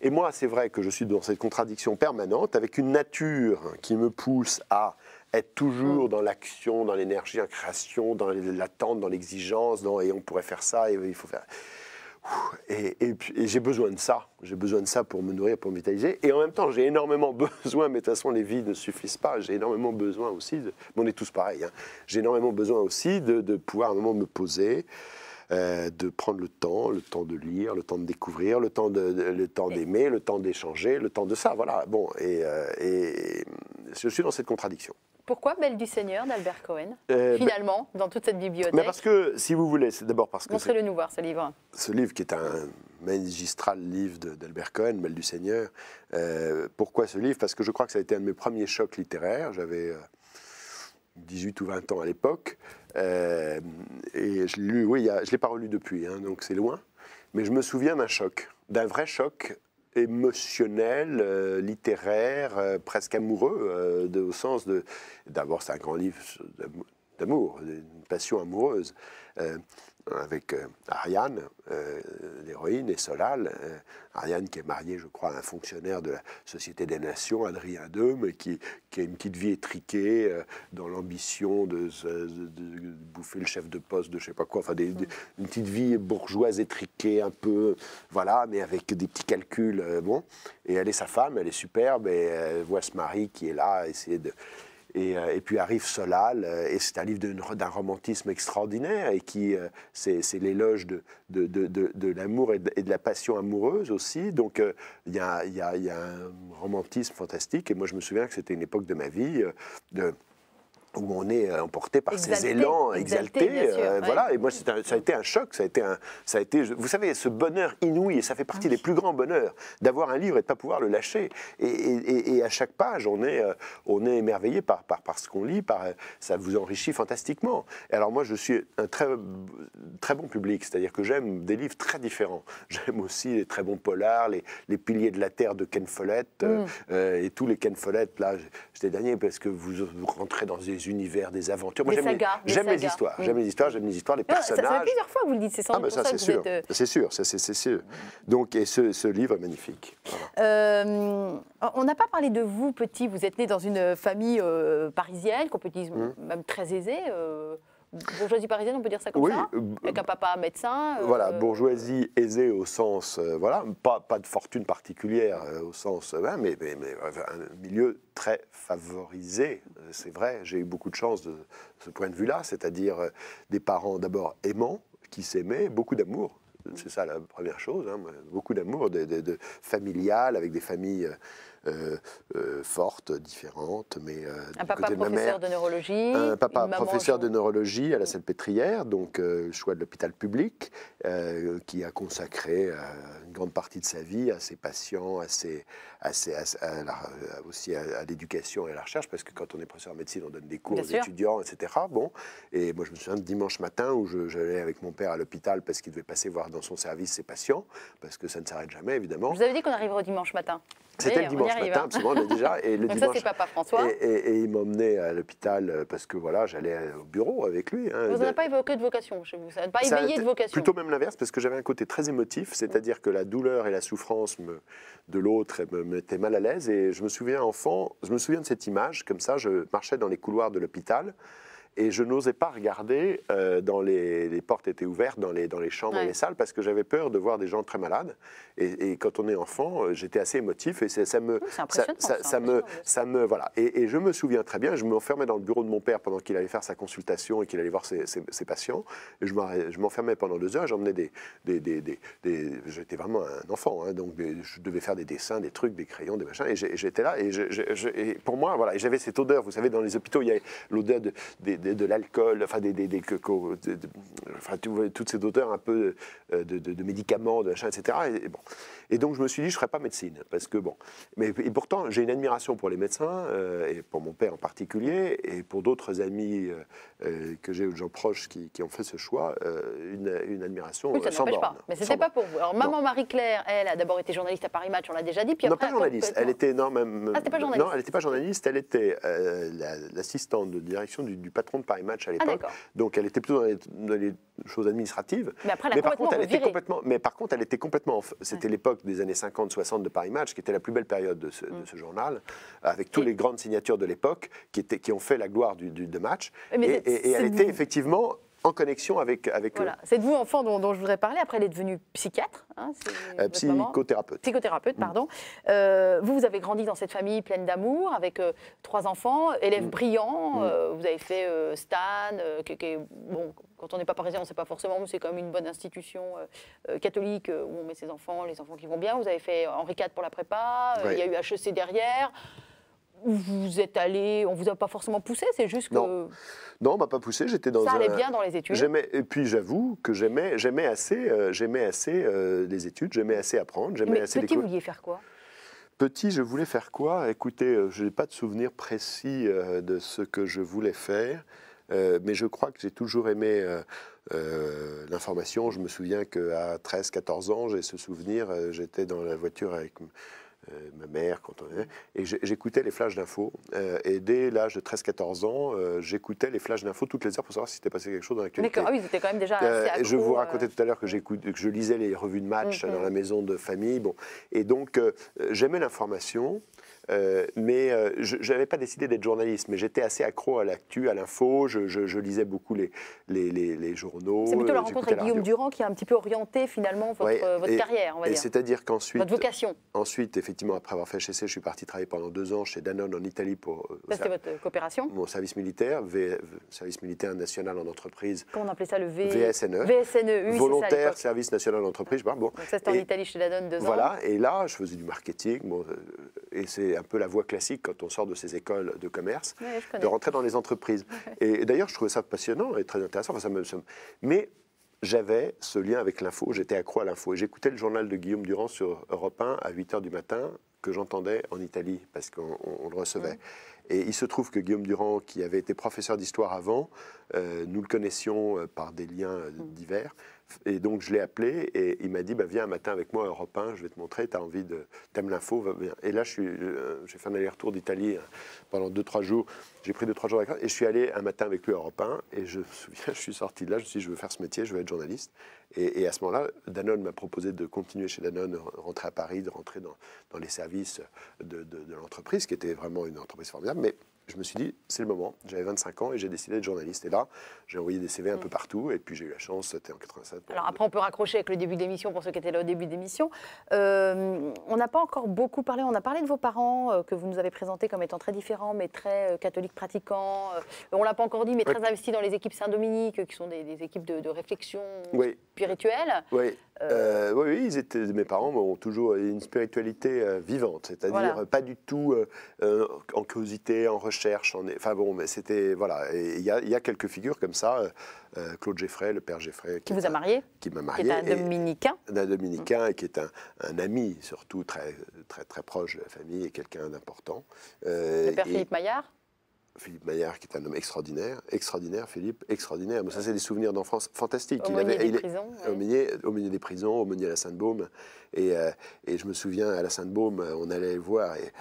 Et moi, c'est vrai que je suis dans cette contradiction permanente avec une nature qui me pousse à être toujours mm. dans l'action, dans l'énergie, en création, dans l'attente, dans l'exigence, dans et on pourrait faire ça, et il faut faire. Et, j'ai besoin de ça. J'ai besoin de ça pour me nourrir, pour me vitaliser. Et en même temps, j'ai énormément [laughs] besoin, mais de toute façon, les vies ne suffisent pas. J'ai énormément besoin aussi, de, mais on est tous pareils, hein. j'ai énormément besoin aussi de, pouvoir à un moment me poser. Euh, de prendre le temps, le temps de lire, le temps de découvrir, le temps de, le temps d'aimer, le temps d'échanger, le temps de ça, voilà. Bon, et, euh, et je suis dans cette contradiction. Pourquoi Belle du Seigneur d'Albert Cohen, eh ben, finalement, dans toute cette bibliothèque mais Parce que, si vous voulez, c'est d'abord parce que. Montrez-le nous voir, ce livre. Ce livre qui est un magistral livre d'Albert Cohen, Belle du Seigneur. Euh, pourquoi ce livre Parce que je crois que ça a été un de mes premiers chocs littéraires. J'avais. 18 euh, ou 20 ans à l'époque. Euh, et je l'ai oui, je ne l'ai pas relu depuis, hein, donc c'est loin. Mais je me souviens d'un choc, d'un vrai choc émotionnel, euh, littéraire, euh, presque amoureux, euh, au sens de. D'abord, c'est un grand livre d'amour, une passion amoureuse avec euh, Ariane, euh, l'héroïne, et Solal. Euh, Ariane qui est mariée, je crois, à un fonctionnaire de la Société des Nations, Adrien II, mais qui, qui a une petite vie étriquée dans l'ambition de, de, bouffer le chef de poste de je sais pas quoi, enfin une petite vie bourgeoise étriquée, un peu, voilà, mais avec des petits calculs, bon. Et elle est sa femme, elle est superbe, et elle voit ce mari qui est là, essayer de euh, et, puis arrive Solal, euh, et c'est un livre d'un romantisme extraordinaire, et qui euh, c'est l'éloge de, de, de, l'amour et, de la passion amoureuse aussi. Donc il y a, y, a un romantisme fantastique, et moi je me souviens que c'était une époque de ma vie de où on est euh, emporté par ces élans exaltés. Euh, voilà, et moi, ça a été un choc, ça a été un, ça a été, vous savez, ce bonheur inouï, et ça fait partie ah des plus grands bonheurs, d'avoir un livre et de ne pas pouvoir le lâcher. Et, à chaque page, on est, euh, on est émerveillé par, par, par ce qu'on lit, par, ça vous enrichit fantastiquement. Et alors moi, je suis un très, très bon public, c'est-à-dire que j'aime des livres très différents. J'aime aussi les très bons polars, les, Piliers de la Terre de Ken Follett, mm. et tous les Ken Follett, là, j'étais dernier, parce que vous, rentrez dans des univers, des aventures. Moi, j'aime les, les histoires. J'aime les histoires, j'aime les histoires, les personnages. Ça, fait plusieurs fois vous le dites, c'est sans ah, euh, ça, c'est sûr. C'est sûr, c'est sûr. Donc, et ce, livre est magnifique. Euh, on n'a pas parlé de vous, petit. Vous êtes né dans une famille euh, parisienne, qu'on peut dire hmm. même très aisée bourgeoisie parisienne, on peut dire ça comme oui, ça euh, Avec un papa médecin euh, Voilà, bourgeoisie aisée au sens, euh, voilà, pas, pas de fortune particulière au sens, mais, mais, un milieu très favorisé, c'est vrai. J'ai eu beaucoup de chance de, ce point de vue-là, c'est-à-dire des parents d'abord aimants, qui s'aimaient, beaucoup d'amour, c'est ça la première chose, hein, beaucoup d'amour familial, avec des familles euh, euh, forte, différente, fortes, Mais, euh, un papa professeur ma mère, de neurologie. Un papa professeur de neurologie à la Pétrière, donc choix de l'hôpital public, qui a consacré une grande partie de sa vie à ses patients, à ses, à ses, aussi à, l'éducation et à la recherche, parce que quand on est professeur en médecine, on donne des cours aux étudiants, etc. Bon, et moi je me souviens de dimanche matin où j'allais avec mon père à l'hôpital parce qu'il devait passer voir dans son service ses patients, parce que ça ne s'arrête jamais, évidemment. Vous avez dit qu'on arriverait au dimanche matin c'était le dimanche matin, hein. absolument, déjà. Et le [laughs] dimanche, Et, il m'emmenait à l'hôpital euh, parce que voilà, j'allais au bureau avec lui. Hein, vous n'avez pas évoqué de vocation chez vous, ça n'a pas éveillé de vocation. Plutôt même l'inverse, parce que j'avais un côté très émotif, c'est-à-dire que la douleur et la souffrance de l'autre me mettaient mal à l'aise. Et je me souviens enfant, je me souviens de cette image, comme ça, je marchais dans les couloirs de l'hôpital. Et je n'osais pas regarder euh, dans les, portes étaient ouvertes dans les, dans les chambres dans les salles parce que j'avais peur de voir des gens très malades. Et, quand on est enfant, euh, j'étais assez émotif et ça me, ça, me, ça me, voilà. Et, je me souviens très bien, je m'enfermais dans le bureau de mon père pendant qu'il allait faire sa consultation et qu'il allait voir ses, patients. Et je m'enfermais pendant deux heures, j'emmenais des, des, des, des j'étais vraiment un enfant, hein, donc je devais faire des dessins, des trucs, des crayons, des machins. Et j'étais là et, pour moi, voilà, j'avais cette odeur. Vous savez, dans les hôpitaux, il y a l'odeur de, des de, l'alcool, enfin des, des, enfin, toutes ces odeurs un peu euh, de, médicaments, de etc. Et, bon. et, donc je me suis dit, je ne ferai pas médecine, parce que bon. Mais et pourtant, j'ai une admiration pour les médecins, euh, et pour mon père en particulier, et pour d'autres amis euh, que j'ai ou de gens proches qui, ont fait ce choix, une, une, admiration oui, ça sans borne. Pas. Mais c'était pas pour vous. Alors maman Marie-Claire, elle a d'abord été journaliste à Paris Match, on l'a déjà dit, puis après, non, ah, Elle était pas journaliste. non, elle n'était pas journaliste, elle était l'assistante de direction du patron de Paris Match à ah, l'époque. donc elle était plutôt dans les, choses administratives. Mais, par contre, elle était complètement. Mais par contre, elle était complètement. C'était l'époque des années 50-60 de Paris Match, qui était la plus belle période de ce, mm. journal, avec toutes les grandes signatures de l'époque qui, qui ont fait la gloire du, de match. et elle était effectivement en connexion avec, avec voilà. C'est de vous, enfant, dont, je voudrais parler. Après, elle est devenue psychiatre. Hein, euh, psychothérapeute. Psychothérapeute, mm. pardon. Euh, vous, vous avez grandi dans cette famille pleine d'amour, avec euh, trois enfants, élèves mm. brillants. Mm. vous avez fait Stan, qui, bon, quand on n'est pas parisien, on ne sait pas forcément, mais c'est quand même une bonne institution catholique où on met ses enfants, les enfants qui vont bien. Vous avez fait Henri IV pour la prépa, il y a eu HEC derrière vous êtes allé, on vous a pas forcément poussé, c'est juste que... Non, on on m'a pas poussé, j'étais dans Ça allait bien dans les études Et puis j'avoue que j'aimais, j'aimais assez, euh, j'aimais assez euh, les études, j'aimais assez apprendre, j'aimais assez... Petit, vous vouliez faire quoi Petit, je voulais faire quoi Écoutez, euh, je n'ai pas de souvenir précis de ce que je voulais faire. mais je crois que j'ai toujours aimé l'information. Je me souviens qu'à 13-14 ans, j'ai ce souvenir, j'étais dans la voiture avec euh, ma mère, quand on est, et j'écoutais les flashs d'infos. Euh, et dès l'âge de 13-14 ans, euh, j'écoutais les flashs d'infos toutes les heures pour savoir si c'était passé quelque chose dans l'actualité. Mais ah oui, ils étaient quand même déjà assez Je vous racontais tout à l'heure que, que je lisais les revues de match mm, mm. dans la maison de famille. Bon. Et donc, j'aimais l'information. Euh, mais euh, je n'avais pas décidé d'être journaliste, mais j'étais assez accro à l'actu, à l'info. Je, lisais beaucoup les, les, journaux. C'est plutôt la euh, rencontre avec Guillaume Durand qui a un petit peu orienté finalement votre, carrière, on va et dire. C'est-à-dire qu'ensuite. Votre vocation. Ensuite, effectivement, après avoir fait HEC, je suis parti travailler pendant deux ans chez Danone en Italie pour. Ça, c'était votre coopération Mon service militaire, v, service militaire national en entreprise. Comment on appelait ça le v... VSNE VSNE, Volontaire service national en entreprise, bon. ça, c'était en Italie chez Danone deux ans. Voilà, et là, je faisais du marketing, et c'est c'est un peu la voie classique quand on sort de ces écoles de commerce, de rentrer dans les entreprises. et d'ailleurs, je trouvais ça passionnant et très intéressant. ça me, Mais j'avais ce lien avec l'info, j'étais accro à l'info. Et j'écoutais le journal de Guillaume Durand sur Europe 1 à 8 h du matin, que j'entendais en Italie, parce qu'on le recevait. Et il se trouve que Guillaume Durand, qui avait été professeur d'histoire avant, euh, nous le connaissions euh, par des liens euh, mm. divers. Et donc je l'ai appelé et il m'a dit bah, Viens un matin avec moi à Europe 1, je vais te montrer, tu as envie de. T'aimes l'info, viens ». Et là, euh, j'ai fait un aller-retour d'Italie hein, pendant 2-3 jours. J'ai pris 2-3 jours vacances et je suis allé un matin avec lui à Europe 1. Et je me souviens, [laughs] je suis sorti de là, je me suis dit Je veux faire ce métier, je veux être journaliste. Et, à ce moment-là, Danone m'a proposé de continuer chez Danone, rentrer à Paris, de rentrer dans, les services de, de l'entreprise, qui était vraiment une entreprise formidable. Mais je me suis dit, c'est le moment. J'avais 25 ans et j'ai décidé d'être journaliste. Et là, j'ai envoyé des CV un peu mm. partout. Et puis j'ai eu la chance, c'était en 87. Alors après, on peut raccrocher avec le début de l'émission pour ceux qui étaient là au début de l'émission. Euh, on n'a pas encore beaucoup parlé. On a parlé de vos parents euh, que vous nous avez présentés comme étant très différents, mais très euh, catholiques pratiquants. on l'a pas encore dit, mais très investis dans les équipes Saint-Dominique, qui sont des, équipes de, réflexion spirituelle. Oui. Euh, oui, ils étaient, mes parents ont toujours une spiritualité euh, vivante, c'est-à-dire euh, pas du tout en curiosité, en recherche. En, enfin bon, mais c'était. Voilà. Il y, a quelques figures comme ça. Claude Geffray, le père Geffray. Qui, vous a marié Qui m'a marié. Mm. Qui est un dominicain. Un dominicain et qui est un, ami, surtout très, très, très proche de la famille et quelqu'un d'important. le père Philippe Maillard Philippe Maillard, qui est un homme extraordinaire, extraordinaire, Philippe, extraordinaire. Mais ça, c'est des souvenirs d'enfance fantastiques. Au il avait, Au, milieu, des prisons, au milieu à la Sainte-Baume. Euh, et, je me souviens, à la Sainte-Baume, on allait le voir. Et,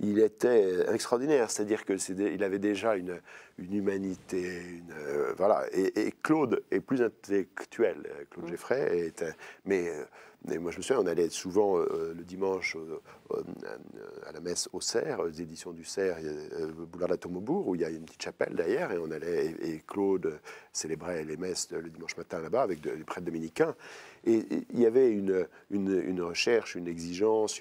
il était extraordinaire, c'est-à-dire qu'il avait déjà une, une humanité, euh, voilà. Et, Claude est plus intellectuel, Claude mm. Geffray, est, mais euh, et moi, je me souviens, on allait souvent euh, euh, le dimanche euh, à la messe au Cerf, aux éditions du Cerf, boulevard de la bourg où il y a une petite chapelle derrière, et on allait, et, Claude célébrait les messes le dimanche matin là-bas avec des prêtres dominicains. Et, il y avait une, recherche, une exigence,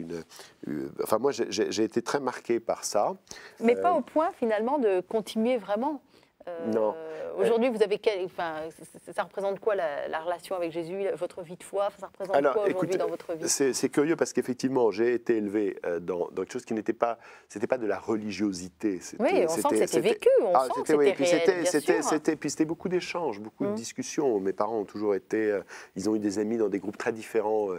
enfin, moi, j'ai été très marqué par ça. Mais pas au point, finalement, de continuer vraiment non. Euh, aujourd'hui, vous avez quel, enfin, ça représente quoi la, relation avec Jésus, votre vie de foi Ça représente quoi aujourd'hui dans votre vie C'est curieux parce qu'effectivement, j'ai été élevé euh, dans, quelque chose qui n'était pas, c'était pas de la religiosité. Oui, on sent que c'était vécu, c'était c'était, Puis c'était beaucoup d'échanges, beaucoup de mm. discussions. Mes parents ont toujours été, euh, ils ont eu des amis dans des groupes très différents.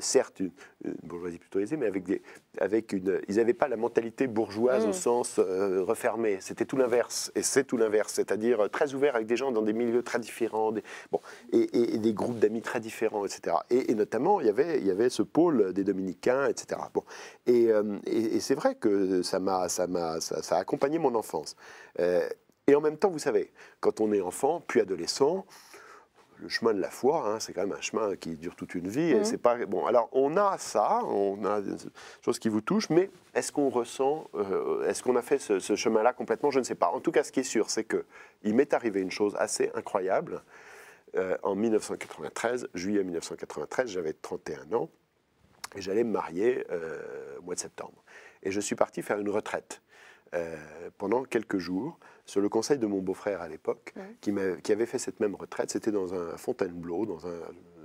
certes, euh, bourgeoisie plutôt aisée, mais avec des, avec une, ils n'avaient pas la mentalité bourgeoise au mm. sens euh, refermé. C'était tout l'inverse, et c'est tout l'inverse, c'est-à-dire euh, très ouvert avec des gens dans des milieux très différents, des, bon, et, des groupes d'amis très différents, etc. Et, notamment, il y avait, il y avait ce pôle des dominicains, etc. Bon, et, c'est vrai que ça m'a, ça m'a, ça, a accompagné mon enfance. et en même temps, vous savez, quand on est enfant, puis adolescent, le chemin de la foi, hein, c'est quand même un chemin qui dure toute une vie. Mhm. c'est pas bon. Alors on a ça, on a des choses qui vous touchent, mais est-ce qu'on ressent, euh, est-ce qu'on a fait ce, chemin-là complètement Je ne sais pas. En tout cas, ce qui est sûr, c'est que il m'est arrivé une chose assez incroyable. Euh, en 1993, juillet 1993, j'avais 31 ans et j'allais me marier euh, au mois de septembre. Et je suis parti faire une retraite pendant quelques jours sur le conseil de mon beau-frère à l'époque, qui, avait fait cette même retraite. C'était dans un Fontainebleau, dans un,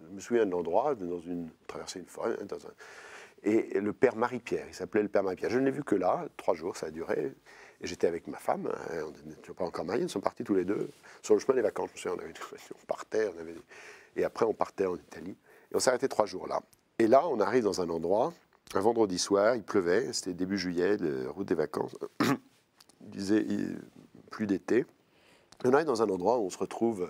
je me souviens de l'endroit, dans une traversée une forêt, dans un, et le père Marie-Pierre, il s'appelait le père Marie-Pierre. Je ne l'ai vu que là, trois jours, ça a duré. Et j'étais avec ma femme, hein, on n'était pas encore mariés, nous sommes partis tous les deux sur le chemin des vacances. on, avait, par partait, on avait, et après on partait en Italie. Et on s'arrêtait trois jours là. Et là, on arrive dans un endroit, un vendredi soir, il pleuvait, c'était début juillet, la route des vacances. [coughs] il disait, plus d'été. On arrive dans un endroit où on se retrouve,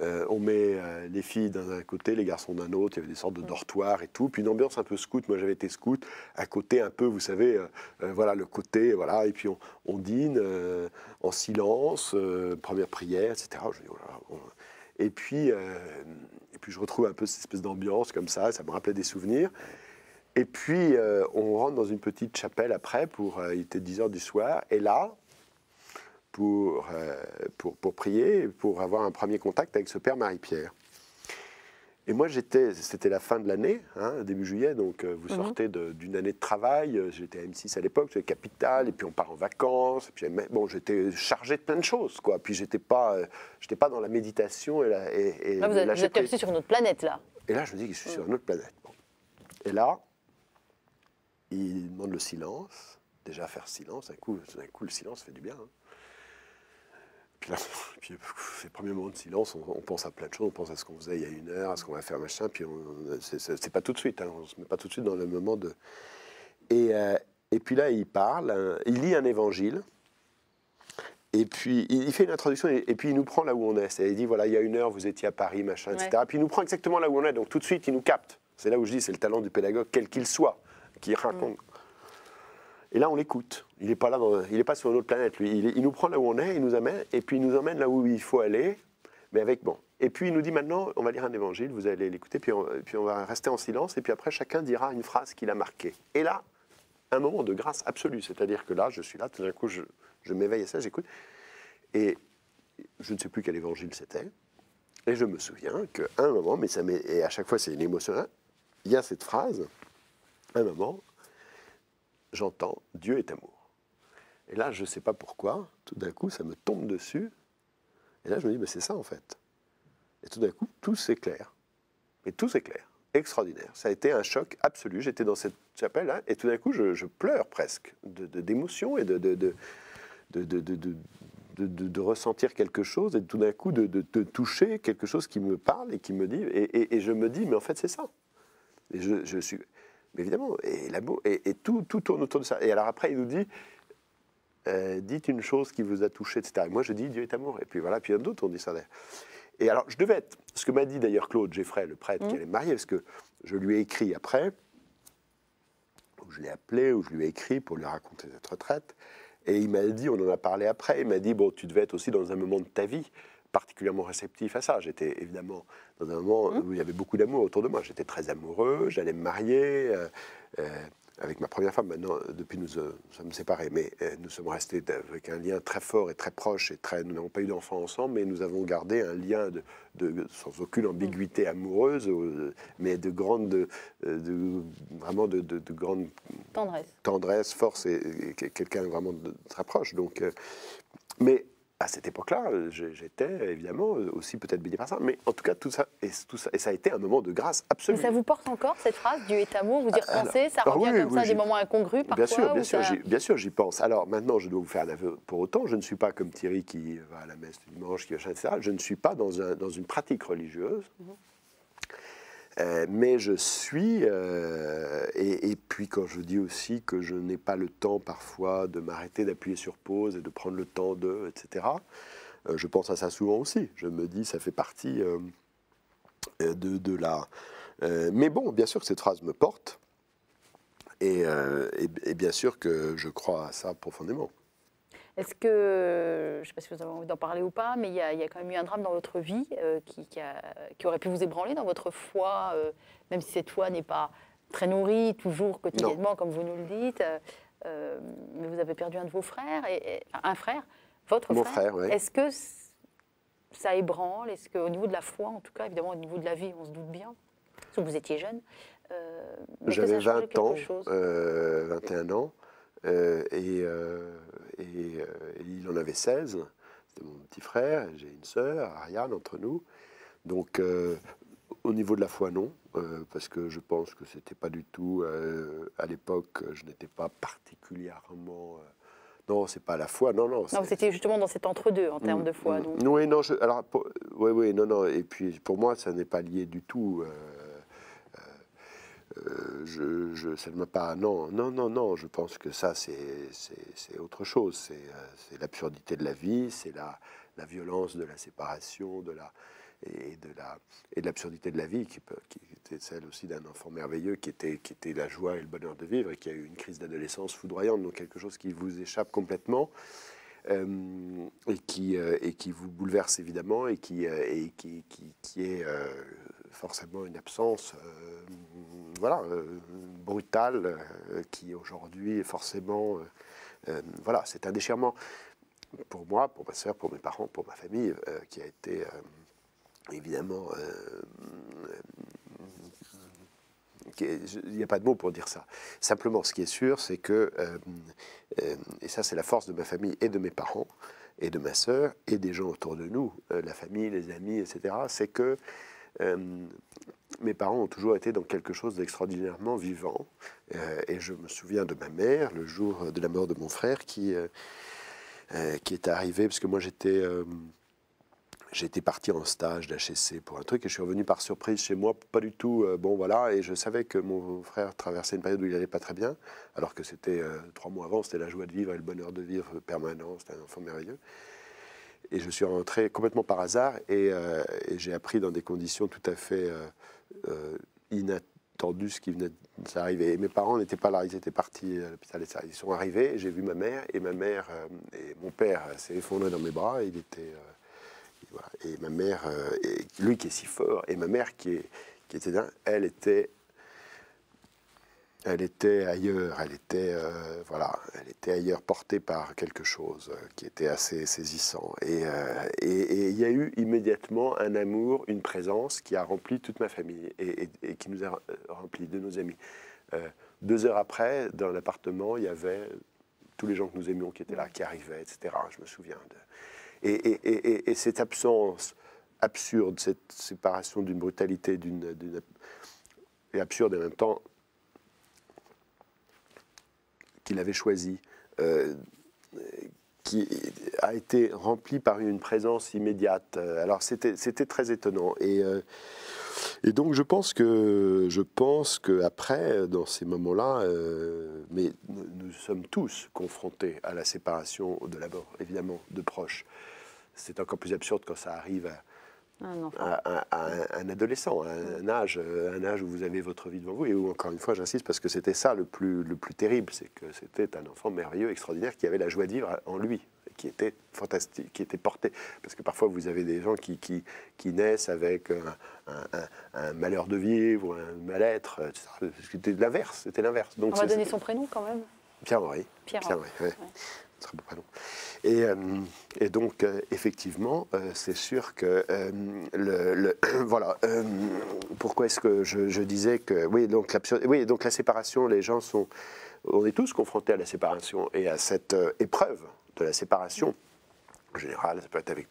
euh, on met euh, les filles d'un côté, les garçons d'un autre, il y avait des sortes de dortoirs et tout, puis une ambiance un peu scout, moi j'avais été scout, à côté un peu, vous savez, euh, voilà, le côté, voilà, et puis on, dîne en silence, première prière, etc. Oh et, puis, et puis je retrouve un peu cette espèce d'ambiance comme ça, ça me rappelait des souvenirs. Et puis, on rentre dans une petite chapelle après, pour, il était 10 h du soir. Et là, pour, euh, pour, pour, prier, pour avoir un premier contact avec ce père Marie-Pierre. Et moi, j'étais, c'était la fin de l'année, hein, début juillet, donc euh, vous mhm. sortez d'une année de travail. Euh, j'étais à M6 à l'époque, j'étais capitale, et puis on part en vacances. Et puis, bon, j'étais chargé de plein de choses, quoi. Puis j'étais pas, j'étais pas dans la méditation et la. Et, ah, vous, êtes, aussi sur une autre planète, là. Et là, je me dis que je suis sur mhm. une autre planète. Et là, il demande le silence. Déjà, faire silence, un coup, coup le silence fait du bien. Hein. Et Puis, ces premiers moments de silence, on, pense à plein de choses, on pense à ce qu'on faisait il y a une heure, à ce qu'on va faire, machin, puis euh, c'est pas tout de suite, hein, on se met pas tout de suite dans le moment de. Et, euh, puis là, il parle, euh, il lit un évangile, et puis il, fait une introduction, et, puis il nous prend là où on est. Il dit voilà, il y a une heure, vous étiez à Paris, machin, etc. Puis il nous prend exactement là où on est, donc tout de suite, il nous capte. C'est là où je dis, c'est le talent du pédagogue, quel qu'il soit, qui raconte. Et là, on l'écoute. Il n'est pas là, il est pas sur une autre planète. Lui, il, nous prend là où on est, il nous amène, et puis il nous emmène là où il faut aller, mais avec bon. Et puis il nous dit maintenant, on va lire un évangile, vous allez l'écouter, puis on, puis on va rester en silence, et puis après chacun dira une phrase qu'il a marquée. Et là, un moment de grâce absolue, c'est-à-dire que là, je suis là, tout d'un coup, je, je m'éveille à ça, j'écoute, et je ne sais plus quel évangile c'était, et je me souviens qu'à un moment, mais ça et à chaque fois c'est une émotion, hein, il y a cette phrase, un moment, j'entends Dieu est amour. Et là, je ne sais pas pourquoi, tout d'un coup, ça me tombe dessus. Et là, je me dis, mais c'est ça en fait. Et tout d'un coup, tout s'éclaire. Et tout s'éclaire. Extraordinaire. Ça a été un choc absolu. J'étais dans cette chapelle là et tout d'un coup, je, pleure presque d'émotion de, de, et de, de de, de, de, ressentir quelque chose et tout d'un coup de, de, toucher quelque chose qui me parle et qui me dit. Et, et, et je me dis, mais en fait, c'est ça. Et je, je suis. Mais évidemment, et, et, tout, tout, tourne autour de ça. Et alors après, il nous dit, euh, dites une chose qui vous a touché, etc. Et moi, je dis, Dieu est amour. Et puis voilà, puis il y d'autres, on dit ça. Et alors, je devais être, ce que m'a dit d'ailleurs Claude Geffray, le prêtre qui mm. allait me marier, parce que je lui ai écrit après, ou je l'ai appelé, ou je lui ai écrit pour lui raconter cette retraite. Et il m'a dit, on en a parlé après, il m'a dit, bon, tu devais être aussi dans un moment de ta vie particulièrement réceptif à ça. J'étais évidemment dans un moment mmh. où il y avait beaucoup d'amour autour de moi. J'étais très amoureux, j'allais me marier euh, euh, avec ma première femme. Maintenant, depuis nous, euh, nous sommes séparés, mais nous sommes restés avec un lien très fort et très proche. Et très, nous n'avons pas eu d'enfants ensemble, mais nous avons gardé un lien de, sans aucune ambiguïté amoureuse, mais de grande, de, vraiment de, grande tendresse, tendresse, force et, quelqu'un vraiment très proche. Donc, mais à cette époque-là, euh, j'étais évidemment euh, aussi peut-être béni par ça, mais en tout cas, tout ça, et, tout ça, et ça a été un moment de grâce absolue. Mais ça vous porte encore, cette phrase, du est amour, vous dire, ah, repensez, ça revient ah comme ça des moments incongrus parfois Bien sûr, bien sûr, bien sûr, j'y pense. Alors maintenant, je dois vous faire l'aveu pour autant, je ne suis pas comme Thierry qui va à la messe du dimanche, qui va etc. Je ne suis pas dans, un, dans une pratique religieuse. Mhm. Euh, mais je suis, euh, et, puis quand je dis aussi que je n'ai pas le temps parfois de m'arrêter d'appuyer sur pause et de prendre le temps de, etc., euh, je pense à ça souvent aussi. Je me dis, ça fait partie de, de, la... mais bon, bien sûr que cette phrase me porte, et, et bien sûr que je crois à ça profondément. Est-ce que, je ne sais pas si vous avez envie d'en parler ou pas, mais il y, a, quand même eu un drame dans votre vie euh, qui, aurait pu vous ébranler dans votre foi, euh, même si cette foi n'est pas très nourrie toujours quotidiennement, comme vous nous le dites. Euh, mais vous avez perdu un de vos frères, et, un frère, votre Mon frère. oui. Est-ce que ça ébranle Est-ce qu'au niveau de la foi, en tout cas, évidemment, au niveau de la vie, on se doute bien, parce que vous étiez jeune. J'avais 20 ans, 21 ans. Euh, euh, euh, et, il en avait 16. C'était mon petit frère, j'ai une sœur, Ariane, entre nous. Donc, au niveau de la foi, non, parce que je pense que c'était pas du tout. à l'époque, je n'étais pas particulièrement. Non, c'est pas la foi, non, non. Non, c'était justement dans cet entre-deux en termes de foi. Mm, donc. Mm, oui, non, je, alors, oui, oui, non, non. Et puis, pour moi, ça n'est pas lié du tout. Euh, je, ça ne me pas. Non, non, non, non. Je pense que ça, c'est autre chose. Euh, c'est l'absurdité de la vie, c'est la, la, violence de la séparation, de la et de l'absurdité de la vie qui, qui était celle aussi d'un enfant merveilleux qui était, qui était la joie et le bonheur de vivre et qui a eu une crise d'adolescence foudroyante donc quelque chose qui vous échappe complètement euh, et, qui, et qui vous bouleverse évidemment et qui, et qui, qui, qui est forcément une absence euh, voilà, euh, brutale euh, qui aujourd'hui forcément... voilà, c'est un déchirement pour moi, pour ma soeur, pour mes parents, pour ma famille, qui a été évidemment... il n'y a pas de mots pour dire ça. Simplement, ce qui est sûr, c'est que, et ça c'est la force de ma famille et de mes parents, et de ma sœur, et des gens autour de nous, la famille, les amis, etc., c'est que euh, mes parents ont toujours été dans quelque chose d'extraordinairement vivant. Euh, et je me souviens de ma mère, le jour de la mort de mon frère, qui, euh, qui est arrivé... parce que moi j'étais... J'étais parti en stage d'HSC pour un truc et je suis revenu par surprise chez moi, pas du tout. bon, voilà, et je savais que mon frère traversait une période où il n'allait pas très bien, alors que c'était trois mois avant, c'était la joie de vivre et le bonheur de vivre permanent, c'était un enfant merveilleux. Et je suis rentré complètement par hasard euh, et, j'ai appris dans des conditions tout à fait euh, euh, inattendues ce qui venait d'arriver. mes parents n'étaient pas là, ils étaient partis à l'hôpital. et Ils sont arrivés, j'ai vu ma mère et ma mère et mon père s'est effondré dans mes bras. Il était et ma mère, lui qui est si fort, et ma mère qui, qui était là, elle était elle était ailleurs, elle était, euh, voilà, elle était ailleurs portée par quelque chose euh, qui était assez saisissant. Euh, et il y a eu immédiatement un amour, une présence qui a rempli toute ma famille et, qui nous a rempli de nos amis. deux heures après, dans l'appartement, il y avait tous les gens que nous aimions qui étaient là, qui arrivaient, etc. Je me souviens. De... Et, cette absence absurde, cette séparation d'une brutalité, d'une absurde et en même temps qu'il avait choisi, euh, qui a été rempli par une présence immédiate. Euh, alors c'était très étonnant. Et, euh, et donc je pense que je pense que après, dans ces moments-là, mais nous sommes tous confrontés à la séparation de l'abord, évidemment, de proches. C'est encore plus absurde quand ça arrive à, ah, un un adolescent, un âge, euh, un âge où vous avez votre vie devant vous et où, encore une fois, j'insiste parce que c'était ça le plus, le plus terrible, c'est que c'était un enfant merveilleux, extraordinaire, qui avait la joie de vivre en lui, qui était fantastique, qui était porté. Parce que parfois, vous avez des gens qui, qui, naissent avec un, malheur de vivre, un mal-être, C'était l'inverse, c'était l'inverse. On va donner son prénom quand même. Pierre-Henri. Pierre-Henri, euh, et, donc, euh, effectivement, euh, c'est sûr que le, [clears throat] voilà. pourquoi est-ce que je, disais que oui, donc la, oui, séparation, les gens sont, on est tous confrontés à la séparation et à cette épreuve de la séparation. En général, ça peut être avec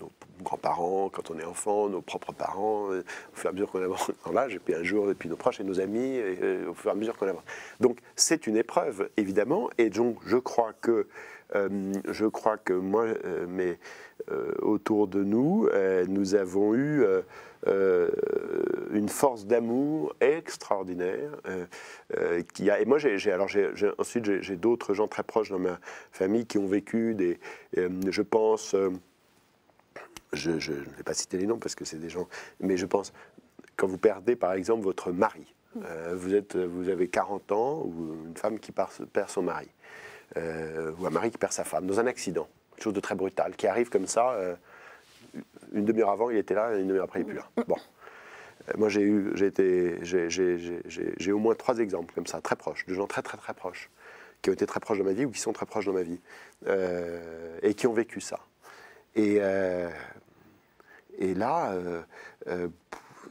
nous grands-parents, quand on est enfant, nos propres parents, au fur et à mesure qu'on avance dans l'âge, et puis un jour, et puis nos proches et nos amis, au fur et à mesure qu'on avance. Donc c'est une épreuve, évidemment, et donc je crois que, euh, je crois que moi, euh, mais euh, autour de nous, nous avons eu une force d'amour extraordinaire. qui a, et moi, j'ai, alors ensuite, j'ai, d'autres gens très proches dans ma famille qui ont vécu des, je pense, je, ne vais pas citer les noms parce que c'est des gens, mais je pense, quand vous perdez par exemple votre mari, mm. euh, vous, êtes, vous avez 40 ans, ou une femme qui perd son mari, euh, ou un mari qui perd sa femme, dans un accident, quelque chose de très brutal, qui arrive comme ça, euh, une demi-heure avant il était là, une demi-heure après il n'est plus là. Mm. Bon. Moi, j'ai eu, j'ai été, j'ai au moins trois exemples comme ça, très proches, de gens très très très proches, qui ont été très proches de ma vie ou qui sont très proches de ma vie, et qui ont vécu ça. Et, euh, et là, euh, euh,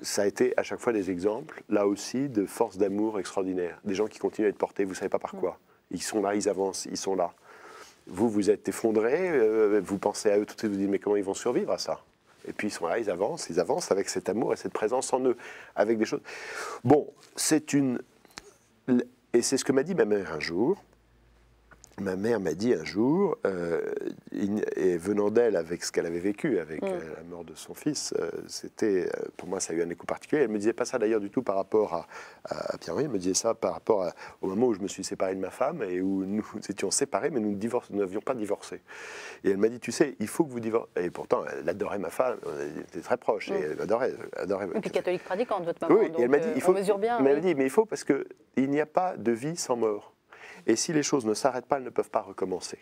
ça a été à chaque fois des exemples, là aussi, de force d'amour extraordinaire. Des gens qui continuent à être portés, vous ne savez pas par mm. quoi. Ils sont là, ils avancent, ils sont là. Vous, vous êtes effondré, vous pensez à eux tout de suite, vous dites, mais comment ils vont survivre à ça et puis ils sont là, ils avancent, ils avancent avec cet amour et cette présence en eux, avec des choses. Bon, c'est une. Et c'est ce que m'a dit ma mère un jour ma mère m'a dit un jour, euh, et venant d'elle avec ce qu'elle avait vécu, avec mm. euh, la mort de son fils, euh, c'était pour moi ça a eu un écho particulier. Elle me disait pas ça d'ailleurs du tout par rapport à, pierre elle me disait ça par rapport au moment où je me suis séparé de ma femme et où nous [laughs] étions séparés, mais nous n'avions pas divorcé. Et elle m'a dit, tu sais, il faut que vous divorcez. Et pourtant, elle adorait ma femme, on était très proche et mm. elle adorait, adorait. Et puis catholique pratiquante, votre maman. Oui, elle m'a dit, il faut. mais dit, mais il faut parce qu'il n'y a pas de vie sans mort. Et si les choses ne s'arrêtent pas, elles ne peuvent pas recommencer.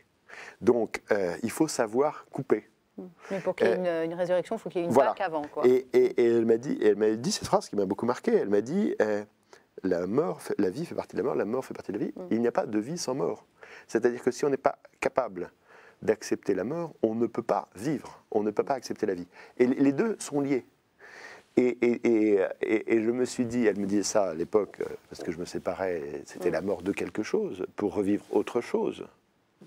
Donc, euh, il faut savoir couper. Hmm. Mais pour qu'il y ait une, résurrection, il faut qu'il y ait une voilà. avant. Et, elle m'a dit, dit cette phrase qui m'a beaucoup marqué. Elle m'a dit euh, la mort, la vie fait partie de la mort, la mort fait partie de la vie. Hmm. Il n'y a pas de vie sans mort. C'est-à-dire que si on n'est pas capable d'accepter la mort, on ne peut pas vivre, on ne peut pas accepter la vie. Et les deux sont liés. Et, et, et, je me suis dit, elle me disait ça à l'époque, euh, parce que je me séparais, c'était la mort de quelque chose, pour revivre autre chose.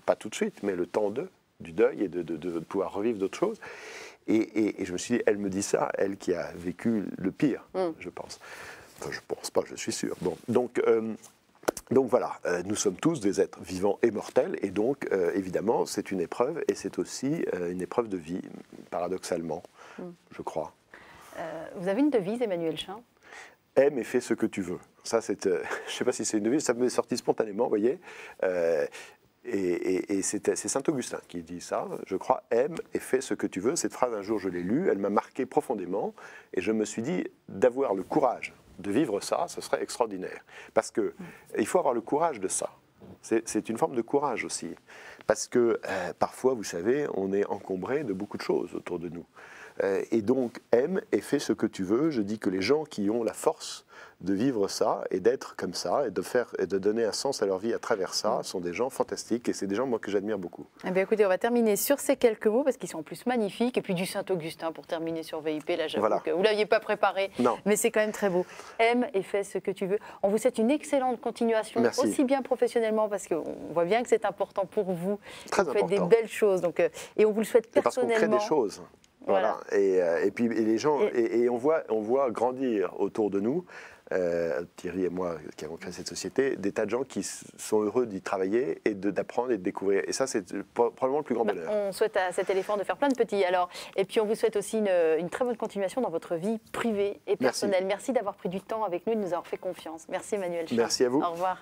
Pas tout de suite, mais le temps de, du deuil et de, de, pouvoir revivre d'autres choses. Et, je me suis dit, elle me dit ça, elle qui a vécu le pire, mm. je pense. Enfin, je pense pas, je suis sûr. Bon, donc. Euh, donc voilà, euh, nous sommes tous des êtres vivants et mortels, et donc évidemment c'est une épreuve, et c'est aussi une épreuve de vie, paradoxalement, mm. je crois. Euh, vous avez une devise, Emmanuel Chin Aime et fais ce que tu veux. Ça, c'est, euh, [laughs] je ne sais pas si c'est une devise, ça m'est sorti spontanément, vous voyez. Euh, et, c'est Saint Augustin qui dit ça, je crois, aime et fais ce que tu veux. Cette phrase, un jour, je l'ai lue, elle m'a marqué profondément, et je me suis dit, d'avoir le courage de vivre ça, ce serait extraordinaire. Parce qu'il faut avoir le courage de ça. C'est une forme de courage aussi. Parce que parfois, vous savez, on est encombré de beaucoup de choses autour de nous. Euh, et donc aime et fais ce que tu veux. Je dis que les gens qui ont la force de vivre ça et d'être comme ça et de faire et de donner un sens à leur vie à travers ça mm. sont des gens fantastiques et c'est des gens moi que j'admire beaucoup. Eh bien écoutez, on va terminer sur ces quelques mots parce qu'ils sont plus magnifiques et puis du Saint Augustin pour terminer sur VIP là j'avoue que vous l'aviez pas préparé mais c'est quand même très beau. Aime et fais ce que tu veux. On vous souhaite une excellente continuation aussi bien professionnellement parce qu'on voit bien que c'est important pour vous. Très vous faites des belles choses donc euh, et on vous le souhaite personnellement. parce qu'on crée des choses. Voilà. Et, euh, puis les gens, et, on, voit, on voit grandir autour de nous, euh, Thierry et moi qui avons créé cette société, des tas de gens qui sont heureux d'y travailler et d'apprendre et de découvrir. Et ça, c'est probablement le plus grand bah, bonheur. On souhaite à cet éléphant de faire plein de petits. Alors, et puis on vous souhaite aussi une, très bonne continuation dans votre vie privée et personnelle. Merci, Merci d'avoir pris du temps avec nous et de nous avoir fait confiance. Merci Emmanuel. Merci à vous. Au revoir.